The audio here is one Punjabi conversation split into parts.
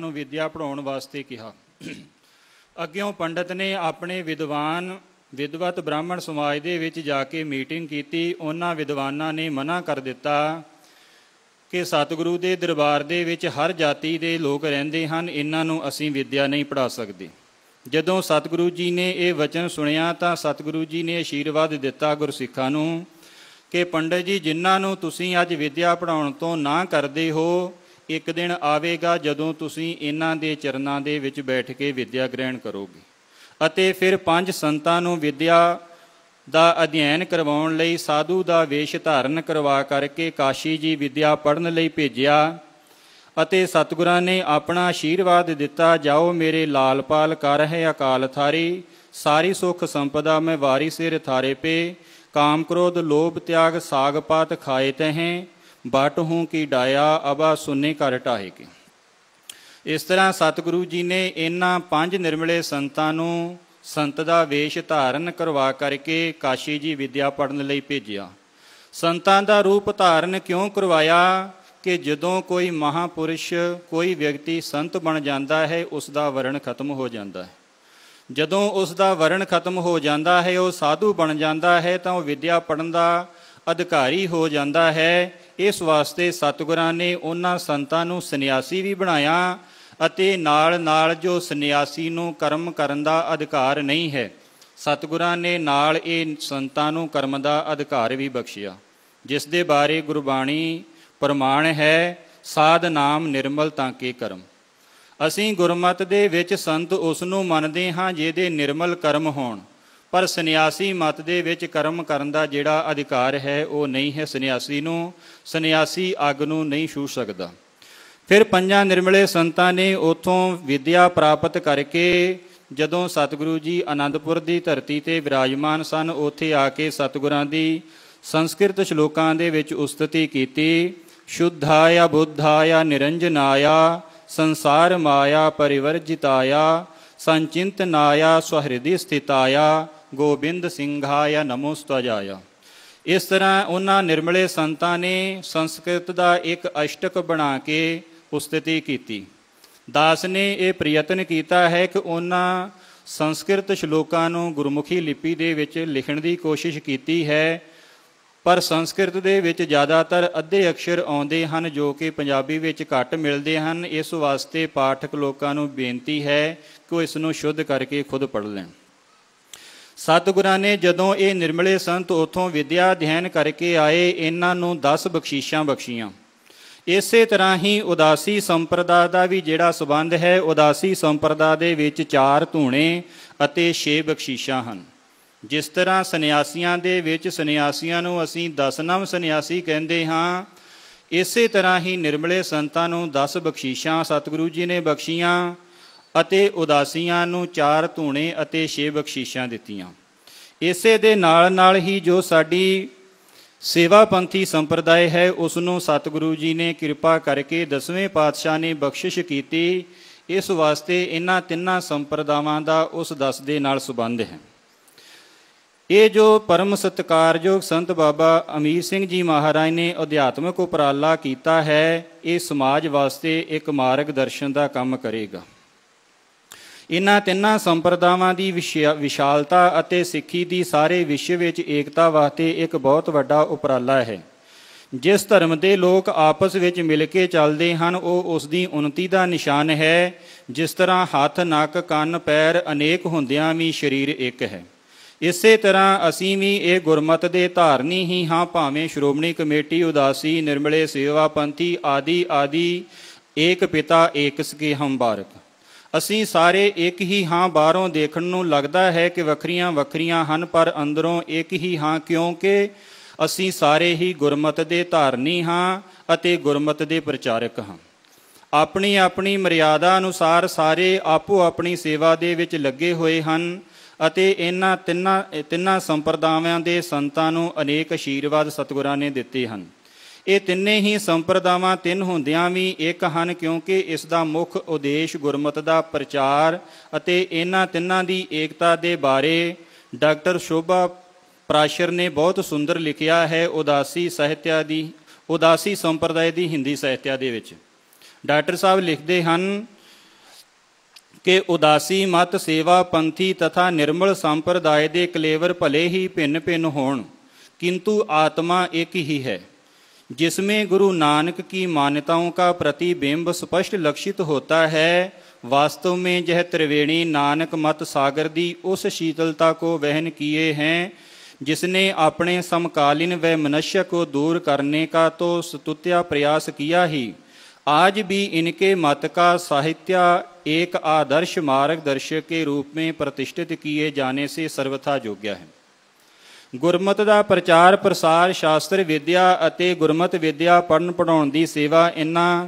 ਨੂੰ ਵਿਦਿਆ ਪੜਾਉਣ ਵਾਸਤੇ ਕਿਹਾ ਅੱਗਿਓਂ ਪੰਡਤ ਨੇ ਆਪਣੇ ਵਿਦਵਾਨ ਵਿਦਵਤ ਬ੍ਰਾਹਮਣ ਸਮਾਜ ਦੇ ਵਿੱਚ ਜਾ ਕੇ ਮੀਟਿੰਗ ਕੀਤੀ ਉਹਨਾਂ ਵਿਦਵਾਨਾਂ ਨੇ ਮਨਾ ਕਰ ਦਿੱਤਾ ਕਿ ਸਤਿਗੁਰੂ ਦੇ ਦਰਬਾਰ ਦੇ ਵਿੱਚ ਹਰ ਜਾਤੀ ਦੇ ਲੋਕ ਰਹਿੰਦੇ ਹਨ ਇਹਨਾਂ ਨੂੰ ਅਸੀਂ ਵਿਦਿਆ ਨਹੀਂ ਪੜਾ ਸਕਦੇ ਜਦੋਂ ਸਤਿਗੁਰੂ ਜੀ ਨੇ ਇਹ ਵਚਨ ਸੁਣਿਆ ਤਾਂ ਸਤਿਗੁਰੂ ਜੀ ਨੇ ਅਸ਼ੀਰਵਾਦ ਦਿੱਤਾ ਗੁਰਸਿੱਖਾਂ ਨੂੰ ਕਿ ਪੰਡਤ ਜੀ ਜਿਨ੍ਹਾਂ ਨੂੰ ਤੁਸੀਂ ਅੱਜ ਵਿਦਿਆ ਪੜਾਉਣ ਤੋਂ ਨਾ ਕਰਦੇ ਹੋ ਇੱਕ ਦਿਨ ਆਵੇਗਾ ਜਦੋਂ ਤੁਸੀਂ ਇਹਨਾਂ ਦੇ ਚਰਨਾਂ ਦੇ ਵਿੱਚ ਬੈਠ ਕੇ ਵਿਦਿਆ ਗ੍ਰਹਿਣ ਕਰੋਗੇ ਅਤੇ ਫਿਰ ਪੰਜ ਸੰਤਾਂ ਨੂੰ ਵਿਦਿਆ ਦਾ ਅਧਿਐਨ ਕਰਵਾਉਣ ਲਈ ਸਾਧੂ ਦਾ ਵੇਸ਼ ਧਾਰਨ ਕਰਵਾ ਕਰਕੇ ਕਾਸ਼ੀ ਜੀ ਵਿਦਿਆ ਪੜਨ ਲਈ ਭੇਜਿਆ ਅਤੇ ਸਤਿਗੁਰਾਂ ਨੇ ਆਪਣਾ ਆਸ਼ੀਰਵਾਦ ਦਿੱਤਾ ਜਾਓ ਮੇਰੇ ਲਾਲਪਾਲ ਕਰ ਹੈ ਅਕਾਲ ਥਾਰੀ ਸਾਰੀ ਸੁਖ ਸੰਪਦਾ ਮੈਂ ਵਾਰੀ ਸਿਰ ਥਾਰੇ ਪੇ ਕਾਮ ਕ੍ਰੋਧ ਲੋਭ ਤਿਆਗ ਸਾਗ ਪਾਤ ਖਾਏ ਤਹੇ ਬਟ ਹੂੰ ਕੀ ਡਾਇਆ ਅਬਾ ਸੁਨੇ ਕਰ ਟਾਹੇ ਕੇ ਇਸ ਤਰ੍ਹਾਂ ਸਤਿਗੁਰੂ ਜੀ ਨੇ ਇਹਨਾਂ ਪੰਜ ਨਿਰਮਲੇ ਸੰਤਾਂ ਨੂੰ ਸੰਤ ਦਾ ਵੇਸ਼ ਧਾਰਨ ਕਰਵਾ ਕਰਕੇ ਕਾਸ਼ੀ ਜੀ ਵਿਦਿਆ ਪੜਨ ਲਈ ਭੇਜਿਆ ਸੰਤਾਂ ਦਾ ਰੂਪ ਧਾਰਨ ਕਿਉਂ ਕਰਵਾਇਆ ਕਿ ਜਦੋਂ ਕੋਈ ਮਹਾਪੁਰਸ਼ ਕੋਈ ਵਿਅਕਤੀ ਸੰਤ ਬਣ ਜਾਂਦਾ ਹੈ ਉਸ ਦਾ ਵਰਣ ਖਤਮ ਹੋ ਜਾਂਦਾ ਹੈ ਜਦੋਂ ਉਸ ਦਾ ਵਰਣ ਖਤਮ ਹੋ ਜਾਂਦਾ ਹੈ ਉਹ ਸਾਧੂ ਬਣ ਜਾਂਦਾ ਹੈ ਤਾਂ ਉਹ ਵਿਦਿਆ ਪੜਨ ਦਾ ਅਧਿਕਾਰੀ ਹੋ ਜਾਂਦਾ ਹੈ ਇਸ ਵਾਸਤੇ ਸਤਿਗੁਰਾਂ ਨੇ ਉਹਨਾਂ ਸੰਤਾਂ ਨੂੰ ਸੰਨਿਆਸੀ ਵੀ ਬਣਾਇਆ ਅਤੇ ਨਾਲ ਨਾਲ ਜੋ ਸੰਨਿਆਸੀ ਨੂੰ ਕਰਮ ਕਰਨ ਦਾ ਅਧਿਕਾਰ ਨਹੀਂ ਹੈ ਸਤਿਗੁਰਾਂ ਨੇ ਨਾਲ ਇਹ ਸੰਤਾਂ ਨੂੰ ਕਰਮ ਦਾ ਅਧਿਕਾਰ ਵੀ ਬਖਸ਼ਿਆ ਜਿਸ ਦੇ ਬਾਰੇ ਗੁਰਬਾਣੀ ਪ੍ਰਮਾਣ ਹੈ ਸਾਧ ਨਾਮ ਨਿਰਮਲ ਤਾਂ ਕੇ ਕਰਮ ਅਸੀਂ ਗੁਰਮਤ ਦੇ ਵਿੱਚ ਸੰਤ ਉਸ ਨੂੰ ਮੰਨਦੇ ਹਾਂ ਜਿਹਦੇ ਨਿਰਮਲ ਕਰਮ ਹੋਣ ਪਰ ਸੰਨਿਆਸੀ ਮਤ ਦੇ ਵਿੱਚ ਕਰਮ ਕਰਨ ਦਾ ਜਿਹੜਾ ਅਧਿਕਾਰ ਹੈ ਉਹ ਨਹੀਂ ਹੈ ਸੰਨਿਆਸੀ ਨੂੰ ਸੰਨਿਆਸੀ ਅਗ ਨੂੰ ਨਹੀਂ ਛੂ ਸਕਦਾ ਫਿਰ ਪੰਜਾਂ ਨਿਰਮਲੇ ਸੰਤਾਂ ਨੇ ਉਥੋਂ ਵਿਦਿਆ ਪ੍ਰਾਪਤ ਕਰਕੇ ਜਦੋਂ ਸਤਿਗੁਰੂ ਜੀ ਆਨੰਦਪੁਰ ਦੀ ਧਰਤੀ ਤੇ ਵਿਰਾਜਮਾਨ ਸਨ ਉਥੇ ਆ ਕੇ ਸਤਿਗੁਰਾਂ ਦੀ ਸੰਸਕ੍ਰਿਤ ਸ਼ਲੋਕਾਂ ਦੇ ਵਿੱਚ ਉਸਤਤੀ ਕੀਤੀ ਸ਼ੁੱਧਾਇਆ ਬੁੱਧਾਇਆ ਨਿਰੰਜਨਾਇਆ ਸੰਸਾਰ ਮਾਇਆ ਪਰਿਵਰਜਿਤਾਇਆ ਸੰਚਿੰਤਨਾਇਆ ਸਵਹਿਰਦੀ ਸਥਿਤਾਇਆ ਗੋਬਿੰਦ ਸਿੰਘਾਇ ਨਮੋਸਤਵਾਜਾਇ ਇਸ ਤਰ੍ਹਾਂ ਉਹਨਾਂ ਨਿਰਮਲੇ ਸੰਤਾਂ ਨੇ ਸੰਸਕ੍ਰਿਤ ਦਾ ਇੱਕ ਅਸ਼ਟਕ ਬਣਾ ਕੇ ਉਸਤਤੀ ਕੀਤੀ ਦਾਸ ਨੇ ਇਹ ਪ੍ਰਯਤਨ ਕੀਤਾ ਹੈ ਕਿ ਉਹਨਾਂ ਸੰਸਕ੍ਰਿਤ ਸ਼ਲੋਕਾਂ ਨੂੰ ਗੁਰਮੁਖੀ ਲਿਪੀ ਦੇ ਵਿੱਚ ਲਿਖਣ ਦੀ ਕੋਸ਼ਿਸ਼ ਕੀਤੀ ਹੈ ਪਰ ਸੰਸਕ੍ਰਿਤ ਦੇ ਵਿੱਚ ਜ਼ਿਆਦਾਤਰ ਅੱਧੇ ਅਕਸ਼ਰ ਆਉਂਦੇ ਹਨ ਜੋ ਕਿ ਪੰਜਾਬੀ ਵਿੱਚ ਘੱਟ ਮਿਲਦੇ ਹਨ ਇਸ ਵਾਸਤੇ ਪਾਠਕ ਲੋਕਾਂ ਨੂੰ ਬੇਨਤੀ ਹੈ ਕਿ ਉਹ ਇਸ ਨੂੰ ਸ਼ੁੱਧ ਕਰਕੇ ਖੁਦ ਪੜ੍ਹ ਲੈਣ ਸਤਿਗੁਰਾਂ ਨੇ ਜਦੋਂ ਇਹ ਨਿਰਮਲੇ ਸੰਤ ਉਥੋਂ ਵਿਦਿਆ ਅਧਿਐਨ ਕਰਕੇ ਆਏ ਇਹਨਾਂ ਨੂੰ 10 ਬਖਸ਼ੀਸ਼ਾਂ ਬਖਸ਼ੀਆਂ ਇਸੇ ਤਰ੍ਹਾਂ ਹੀ ਉਦਾਸੀ ਸੰਪਰਦਾ ਦਾ ਵੀ ਜਿਹੜਾ ਸਬੰਧ ਹੈ ਉਦਾਸੀ ਸੰਪਰਦਾ ਦੇ ਵਿੱਚ ਚਾਰ ਧੂਣੇ ਅਤੇ 6 ਬਖਸ਼ੀਸ਼ਾਂ ਹਨ ਜਿਸ ਤਰ੍ਹਾਂ ਸੰਨਿਆਸੀਆਂ ਦੇ ਵਿੱਚ ਸੰਨਿਆਸੀਆਂ ਨੂੰ ਅਸੀਂ ਦਸਨਮ ਸੰਨਿਆਸੀ ਕਹਿੰਦੇ ਹਾਂ ਇਸੇ ਤਰ੍ਹਾਂ ਹੀ ਨਿਰਮਲੇ ਸੰਤਾਂ ਨੂੰ 10 ਬਖਸ਼ੀਸ਼ਾਂ ਸਤਿਗੁਰੂ ਜੀ ਨੇ ਬਖਸ਼ੀਆਂ ਅਤੇ ਉਦਾਸੀਆਂ ਨੂੰ ਚਾਰ ਧੂਣੇ ਅਤੇ ਛੇ ਬਖਸ਼ੀਸ਼ਾਂ ਦਿੱਤੀਆਂ ਇਸੇ ਦੇ ਨਾਲ ਨਾਲ ਹੀ ਜੋ ਸਾਡੀ ਸੇਵਾ ਪੰਥੀ ਸੰਪਰਦਾਇ ਹੈ ਉਸ ਨੂੰ ਸਤਿਗੁਰੂ ਜੀ ਨੇ ਕਿਰਪਾ ਕਰਕੇ ਦਸਵੇਂ ਪਾਤਸ਼ਾਹ ਨੇ ਬਖਸ਼ਿਸ਼ ਕੀਤੀ ਇਸ ਵਾਸਤੇ ਇਹਨਾਂ ਤਿੰਨਾਂ ਸੰਪਰਦਾਵਾਂ ਦਾ ਉਸ ਦਸ ਦੇ ਨਾਲ ਸਬੰਧ ਹੈ ਇਹ ਜੋ ਪਰਮ ਸਤਕਾਰਯੋਗ ਸੰਤ ਬਾਬਾ ਅਮੀਰ ਸਿੰਘ ਜੀ ਮਹਾਰਾਜ ਨੇ ਅਧਿਆਤਮਿਕ ਉਪਰਾਲਾ ਕੀਤਾ ਹੈ ਇਹ ਸਮਾਜ ਵਾਸਤੇ ਇੱਕ ਮਾਰਗ ਦਰਸ਼ਨ ਦਾ ਕੰਮ ਕਰੇਗਾ ਇਨ੍ਹਾਂ ਤਿੰਨਾਂ ਸੰਪਰਦਾਵਾਂ ਦੀ ਵਿਸ਼ਾਲਤਾ ਅਤੇ ਸਿੱਖੀ ਦੀ ਸਾਰੇ ਵਿਸ਼ਵ ਵਿੱਚ ਏਕਤਾ ਵਾਸਤੇ ਇੱਕ ਬਹੁਤ ਵੱਡਾ ਉਪਰਾਲਾ ਹੈ ਜਿਸ ਧਰਮ ਦੇ ਲੋਕ ਆਪਸ ਵਿੱਚ ਮਿਲ ਕੇ ਚੱਲਦੇ ਹਨ ਉਹ ਉਸ ਦੀ ਉਨਤੀ ਦਾ ਨਿਸ਼ਾਨ ਹੈ ਜਿਸ ਤਰ੍ਹਾਂ ਹੱਥ ਨੱਕ ਕੰਨ ਪੈਰ ਅਨੇਕ ਹੁੰਦਿਆਂ ਵੀ ਸਰੀਰ ਇੱਕ ਹੈ ਇਸੇ ਤਰ੍ਹਾਂ ਅਸੀਂ ਵੀ ਇਹ ਗੁਰਮਤ ਦੇ ਧਾਰਨੀ ਹੀ ਹਾਂ ਭਾਵੇਂ ਸ਼੍ਰੋਮਣੀ ਕਮੇਟੀ ਉਦਾਸੀ ਨਿਰਮਲੇ ਸੇਵਾ ਪੰਥੀ ਆਦੀ ਆਦੀ ਏਕ ਪਿਤਾ ਏਕਸ ਕੇ ਹਮ ਬਾਰਕ ਅਸੀਂ ਸਾਰੇ ਇੱਕ ਹੀ ਹਾਂ ਬਾਹਰੋਂ ਦੇਖਣ ਨੂੰ ਲੱਗਦਾ ਹੈ ਕਿ ਵੱਖਰੀਆਂ ਵੱਖਰੀਆਂ ਹਨ ਪਰ ਅੰਦਰੋਂ ਇੱਕ ਹੀ ਹਾਂ ਕਿਉਂਕਿ ਅਸੀਂ ਸਾਰੇ ਹੀ ਗੁਰਮਤ ਦੇ ਧਾਰਨੀ ਹਾਂ ਅਤੇ ਗੁਰਮਤ ਦੇ ਪ੍ਰਚਾਰਕ ਹਾਂ ਆਪਣੀ ਆਪਣੀ ਮਰਿਆਦਾ ਅਨੁਸਾਰ ਸਾਰੇ ਆਪੋ ਆਪਣੀ ਸੇਵਾ ਦੇ ਵਿੱਚ ਲੱਗੇ ਹੋਏ ਹਨ ਅਤੇ ਇਹਨਾਂ ਤਿੰਨਾਂ ਤਿੰਨਾਂ ਸੰਪਰਦਾਵਾਂ ਦੇ ਸੰਤਾਂ ਨੂੰ ਅਨੇਕ ਅਸ਼ੀਰਵਾਦ ਸਤਿਗੁਰਾਂ ਨੇ ਦਿੱਤੇ ਹਨ ਇਹ ਤਿੰਨੇ ਹੀ ਸੰਪਰਦਾਵਾਂ ਤਿੰਨ ਹੁੰਦਿਆਂ ਵੀ ਇੱਕ ਹਨ ਕਿਉਂਕਿ ਇਸ ਦਾ ਮੁੱਖ ਉਦੇਸ਼ ਗੁਰਮਤ ਦਾ ਪ੍ਰਚਾਰ ਅਤੇ ਇਹਨਾਂ ਤਿੰਨਾਂ ਦੀ ਏਕਤਾ ਦੇ ਬਾਰੇ ਡਾਕਟਰ ਸ਼ੋਭਾ ਪ੍ਰਾਸ਼ਰ ਨੇ ਬਹੁਤ ਸੁੰਦਰ ਲਿਖਿਆ ਹੈ ਉਦਾਸੀ ਸਾਹਿਤਿਆ ਦੀ ਉਦਾਸੀ ਸੰਪਰਦਾਇ ਦੀ ਹਿੰਦੀ ਸਾਹਿਤਿਆ ਦੇ ਵਿੱਚ ਡਾਕਟਰ ਸਾਹਿਬ ਲਿਖਦੇ ਹਨ ਕਿ ਉਦਾਸੀ ਮਤ ਸੇਵਾ ਪੰਥੀ ਤਥਾ ਨਿਰਮਲ ਸੰਪਰਦਾਇ ਦੇ ਕਲੇਵਰ ਭਲੇ ਹੀ ਭਿੰਨ ਭਿੰਨ ਹੋਣ ਕਿੰਤੂ ਆਤਮਾ ਇੱਕ ਹੀ ਹੈ जिसमें गुरु नानक की मान्यताओं का प्रतिबिंब स्पष्ट लक्षित होता है वास्तव में यह त्रिवेणी नानक मत सागर दी उस शीतलता को वहन किए हैं जिसने अपने समकालीन व मनुष्य को दूर करने का तो स्तुत्या प्रयास किया ही आज भी इनके मत का साहित्य एक आदर्श मार्गदर्शक के रूप में प्रतिष्ठित किए जाने से सर्वथा योग्य है ਗੁਰਮਤ ਦਾ ਪ੍ਰਚਾਰ ਪ੍ਰਸਾਰ ਸ਼ਾਸਤਰ ਵਿਦਿਆ ਅਤੇ ਗੁਰਮਤ ਵਿਦਿਆ ਪੜਨ ਪੜਾਉਣ ਦੀ ਸੇਵਾ ਇਨ੍ਹਾਂ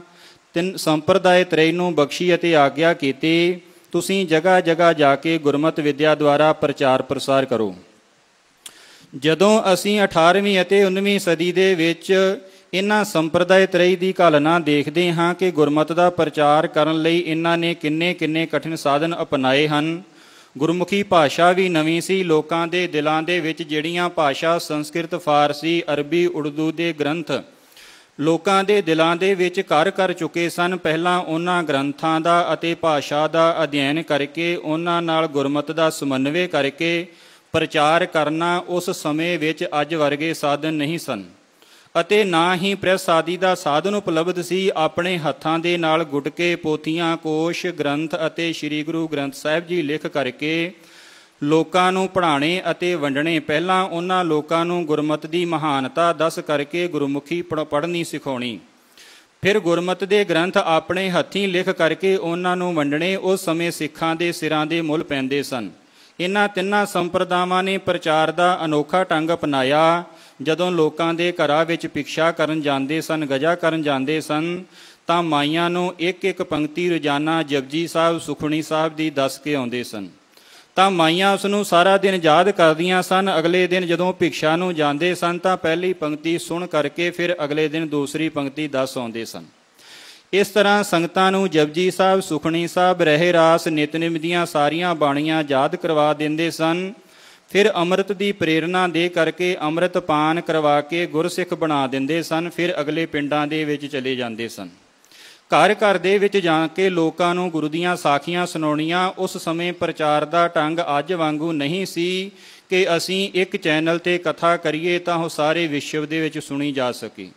ਤਿੰਨ ਸੰਪਰਦਾਇ ਤ੍ਰੈ ਨੂੰ ਬਖਸ਼ੀ ਅਤੇ ਆਗਿਆ ਕੀਤੀ ਤੁਸੀਂ ਜਗਾ ਜਗਾ ਜਾ ਕੇ ਗੁਰਮਤ ਵਿਦਿਆ ਦੁਆਰਾ ਪ੍ਰਚਾਰ ਪ੍ਰਸਾਰ ਕਰੋ ਜਦੋਂ ਅਸੀਂ 18ਵੀਂ ਅਤੇ 19ਵੀਂ ਸਦੀ ਦੇ ਵਿੱਚ ਇਨ੍ਹਾਂ ਸੰਪਰਦਾਇ ਤ੍ਰੈ ਦੀ ਕਲਨਾ ਦੇਖਦੇ ਹਾਂ ਕਿ ਗੁਰਮਤ ਦਾ ਪ੍ਰਚਾਰ ਕਰਨ ਲਈ ਇਨ੍ਹਾਂ ਨੇ ਕਿੰਨੇ ਕਿੰਨੇ ਕਠਿਨ ਸਾਧਨ ਅਪਣਾਏ ਹਨ ਗੁਰਮੁਖੀ ਭਾਸ਼ਾ ਵੀ ਨਵੀਂ ਸੀ ਲੋਕਾਂ ਦੇ ਦਿਲਾਂ ਦੇ ਵਿੱਚ ਜਿਹੜੀਆਂ ਭਾਸ਼ਾ ਸੰਸਕ੍ਰਿਤ ਫਾਰਸੀ ਅਰਬੀ ਉਰਦੂ ਦੇ ਗ੍ਰੰਥ ਲੋਕਾਂ ਦੇ ਦਿਲਾਂ ਦੇ ਵਿੱਚ ਘਰ ਕਰ ਚੁੱਕੇ ਸਨ ਪਹਿਲਾਂ ਉਹਨਾਂ ਗ੍ਰੰਥਾਂ ਦਾ ਅਤੇ ਭਾਸ਼ਾ ਦਾ ਅਧਿਐਨ ਕਰਕੇ ਉਹਨਾਂ ਨਾਲ ਗੁਰਮਤ ਦਾ ਸਮਨਵੇ ਕਰਕੇ ਪ੍ਰਚਾਰ ਕਰਨਾ ਉਸ ਸਮੇਂ ਵਿੱਚ ਅੱਜ ਵਰਗੇ ਸਾਧਨ ਨਹੀਂ ਸਨ ਅਤੇ ਨਾ ਹੀ ਪ੍ਰੈਸ ਆਦਿ ਦਾ ਸਾਧਨ ਉਪਲਬਧ ਸੀ ਆਪਣੇ ਹੱਥਾਂ ਦੇ ਨਾਲ ਗੁਟਕੇ ਪੋਥੀਆਂ ਕੋਸ਼ ਗ੍ਰੰਥ ਅਤੇ ਸ੍ਰੀ ਗੁਰੂ ਗ੍ਰੰਥ ਸਾਹਿਬ ਜੀ ਲਿਖ ਕਰਕੇ ਲੋਕਾਂ ਨੂੰ ਪੜਾਣੇ ਅਤੇ ਵੰਡਣੇ ਪਹਿਲਾਂ ਉਹਨਾਂ ਲੋਕਾਂ ਨੂੰ ਗੁਰਮਤ ਦੀ ਮਹਾਨਤਾ ਦੱਸ ਕਰਕੇ ਗੁਰਮੁਖੀ ਪੜ੍ਹਨੀ ਸਿਖਾਉਣੀ ਫਿਰ ਗੁਰਮਤ ਦੇ ਗ੍ਰੰਥ ਆਪਣੇ ਹੱਥੀਂ ਲਿਖ ਕਰਕੇ ਉਹਨਾਂ ਨੂੰ ਵੰਡਣੇ ਉਸ ਸਮੇਂ ਸਿੱਖਾਂ ਦੇ ਸਿਰਾਂ ਦੇ ਮੁੱਲ ਪੈਂਦੇ ਸਨ ਇਹਨਾਂ ਤਿੰਨਾਂ ਸੰਪਰਦਾਵਾਂ ਨੇ ਪ੍ਰਚਾਰ ਦਾ ਅਨੋਖਾ ਟੰਗ ਅਪਣਾਇਆ ਜਦੋਂ ਲੋਕਾਂ ਦੇ ਘਰਾਂ ਵਿੱਚ ਪਿਕਸ਼ਾ ਕਰਨ ਜਾਂਦੇ ਸਨ ਗਜਾ ਕਰਨ ਜਾਂਦੇ ਸਨ ਤਾਂ ਮਾਈਆਂ ਨੂੰ ਇੱਕ ਇੱਕ ਪੰਕਤੀ ਰੋਜ਼ਾਨਾ ਜਪਜੀ ਸਾਹਿਬ ਸੁਖਣੀ ਸਾਹਿਬ ਦੀ ਦੱਸ ਕੇ ਆਉਂਦੇ ਸਨ ਤਾਂ ਮਾਈਆਂ ਉਸ ਨੂੰ ਸਾਰਾ ਦਿਨ ਯਾਦ ਕਰਦੀਆਂ ਸਨ ਅਗਲੇ ਦਿਨ ਜਦੋਂ ਭਿਕਸ਼ਾ ਨੂੰ ਜਾਂਦੇ ਸਨ ਤਾਂ ਪਹਿਲੀ ਪੰਕਤੀ ਸੁਣ ਕਰਕੇ ਫਿਰ ਅਗਲੇ ਦਿਨ ਦੂਸਰੀ ਪੰਕਤੀ ਦੱਸ ਆਉਂਦੇ ਸਨ ਇਸ ਤਰ੍ਹਾਂ ਸੰਗਤਾਂ ਨੂੰ ਜਪਜੀ ਸਾਹਿਬ ਸੁਖਣੀ ਸਾਹਿਬ ਰਹਿ ਰਾਸ ਨਿਤਨਿਮ ਦੀਆਂ ਸਾਰੀਆਂ ਬਾਣੀਆਂ ਯਾਦ ਕਰਵਾ ਦਿੰਦੇ ਸਨ ਫਿਰ ਅੰਮ੍ਰਿਤ ਦੀ ਪ੍ਰੇਰਣਾ ਦੇ ਕਰਕੇ ਅੰਮ੍ਰਿਤ ਪਾਨ ਕਰਵਾ ਕੇ ਗੁਰਸਿੱਖ ਬਣਾ ਦਿੰਦੇ ਸਨ ਫਿਰ ਅਗਲੇ ਪਿੰਡਾਂ ਦੇ ਵਿੱਚ ਚਲੇ ਜਾਂਦੇ ਸਨ ਘਰ ਘਰ ਦੇ ਵਿੱਚ ਜਾ ਕੇ ਲੋਕਾਂ ਨੂੰ ਗੁਰੂ ਦੀਆਂ ਸਾਖੀਆਂ ਸੁਣਾਉਣੀਆਂ ਉਸ ਸਮੇਂ ਪ੍ਰਚਾਰ ਦਾ ਢੰਗ ਅੱਜ ਵਾਂਗੂ ਨਹੀਂ ਸੀ ਕਿ ਅਸੀਂ ਇੱਕ ਚੈਨਲ ਤੇ ਕਥਾ ਕਰੀਏ ਤਾਂ ਉਹ ਸਾਰੇ ਵਿਸ਼ਵ ਦੇ ਵਿੱਚ ਸੁਣੀ ਜਾ ਸਕੇ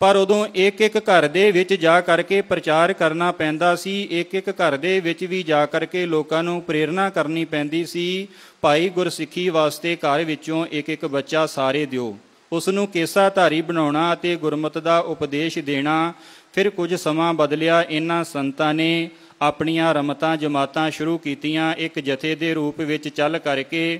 ਪਰ ਉਦੋਂ ਇੱਕ ਇੱਕ ਘਰ ਦੇ ਵਿੱਚ ਜਾ ਕਰਕੇ ਪ੍ਰਚਾਰ ਕਰਨਾ ਪੈਂਦਾ ਸੀ ਇੱਕ ਇੱਕ ਘਰ ਦੇ ਵਿੱਚ ਵੀ ਜਾ ਕਰਕੇ ਲੋਕਾਂ ਨੂੰ ਪ੍ਰੇਰਣਾ ਕਰਨੀ ਪੈਂਦੀ ਸੀ ਭਾਈ ਗੁਰਸਿੱਖੀ ਵਾਸਤੇ ਘਰ ਵਿੱਚੋਂ ਇੱਕ ਇੱਕ ਬੱਚਾ ਸਾਰੇ ਦਿਓ ਉਸ ਨੂੰ ਕੇਸਾ ਧਾਰੀ ਬਣਾਉਣਾ ਅਤੇ ਗੁਰਮਤ ਦਾ ਉਪਦੇਸ਼ ਦੇਣਾ ਫਿਰ ਕੁਝ ਸਮਾਂ ਬਦਲਿਆ ਇਹਨਾਂ ਸੰਤਾਂ ਨੇ ਆਪਣੀਆਂ ਰਮਤਾਂ ਜਮਾਤਾਂ ਸ਼ੁਰੂ ਕੀਤੀਆਂ ਇੱਕ ਜਥੇ ਦੇ ਰੂਪ ਵਿੱਚ ਚੱਲ ਕਰਕੇ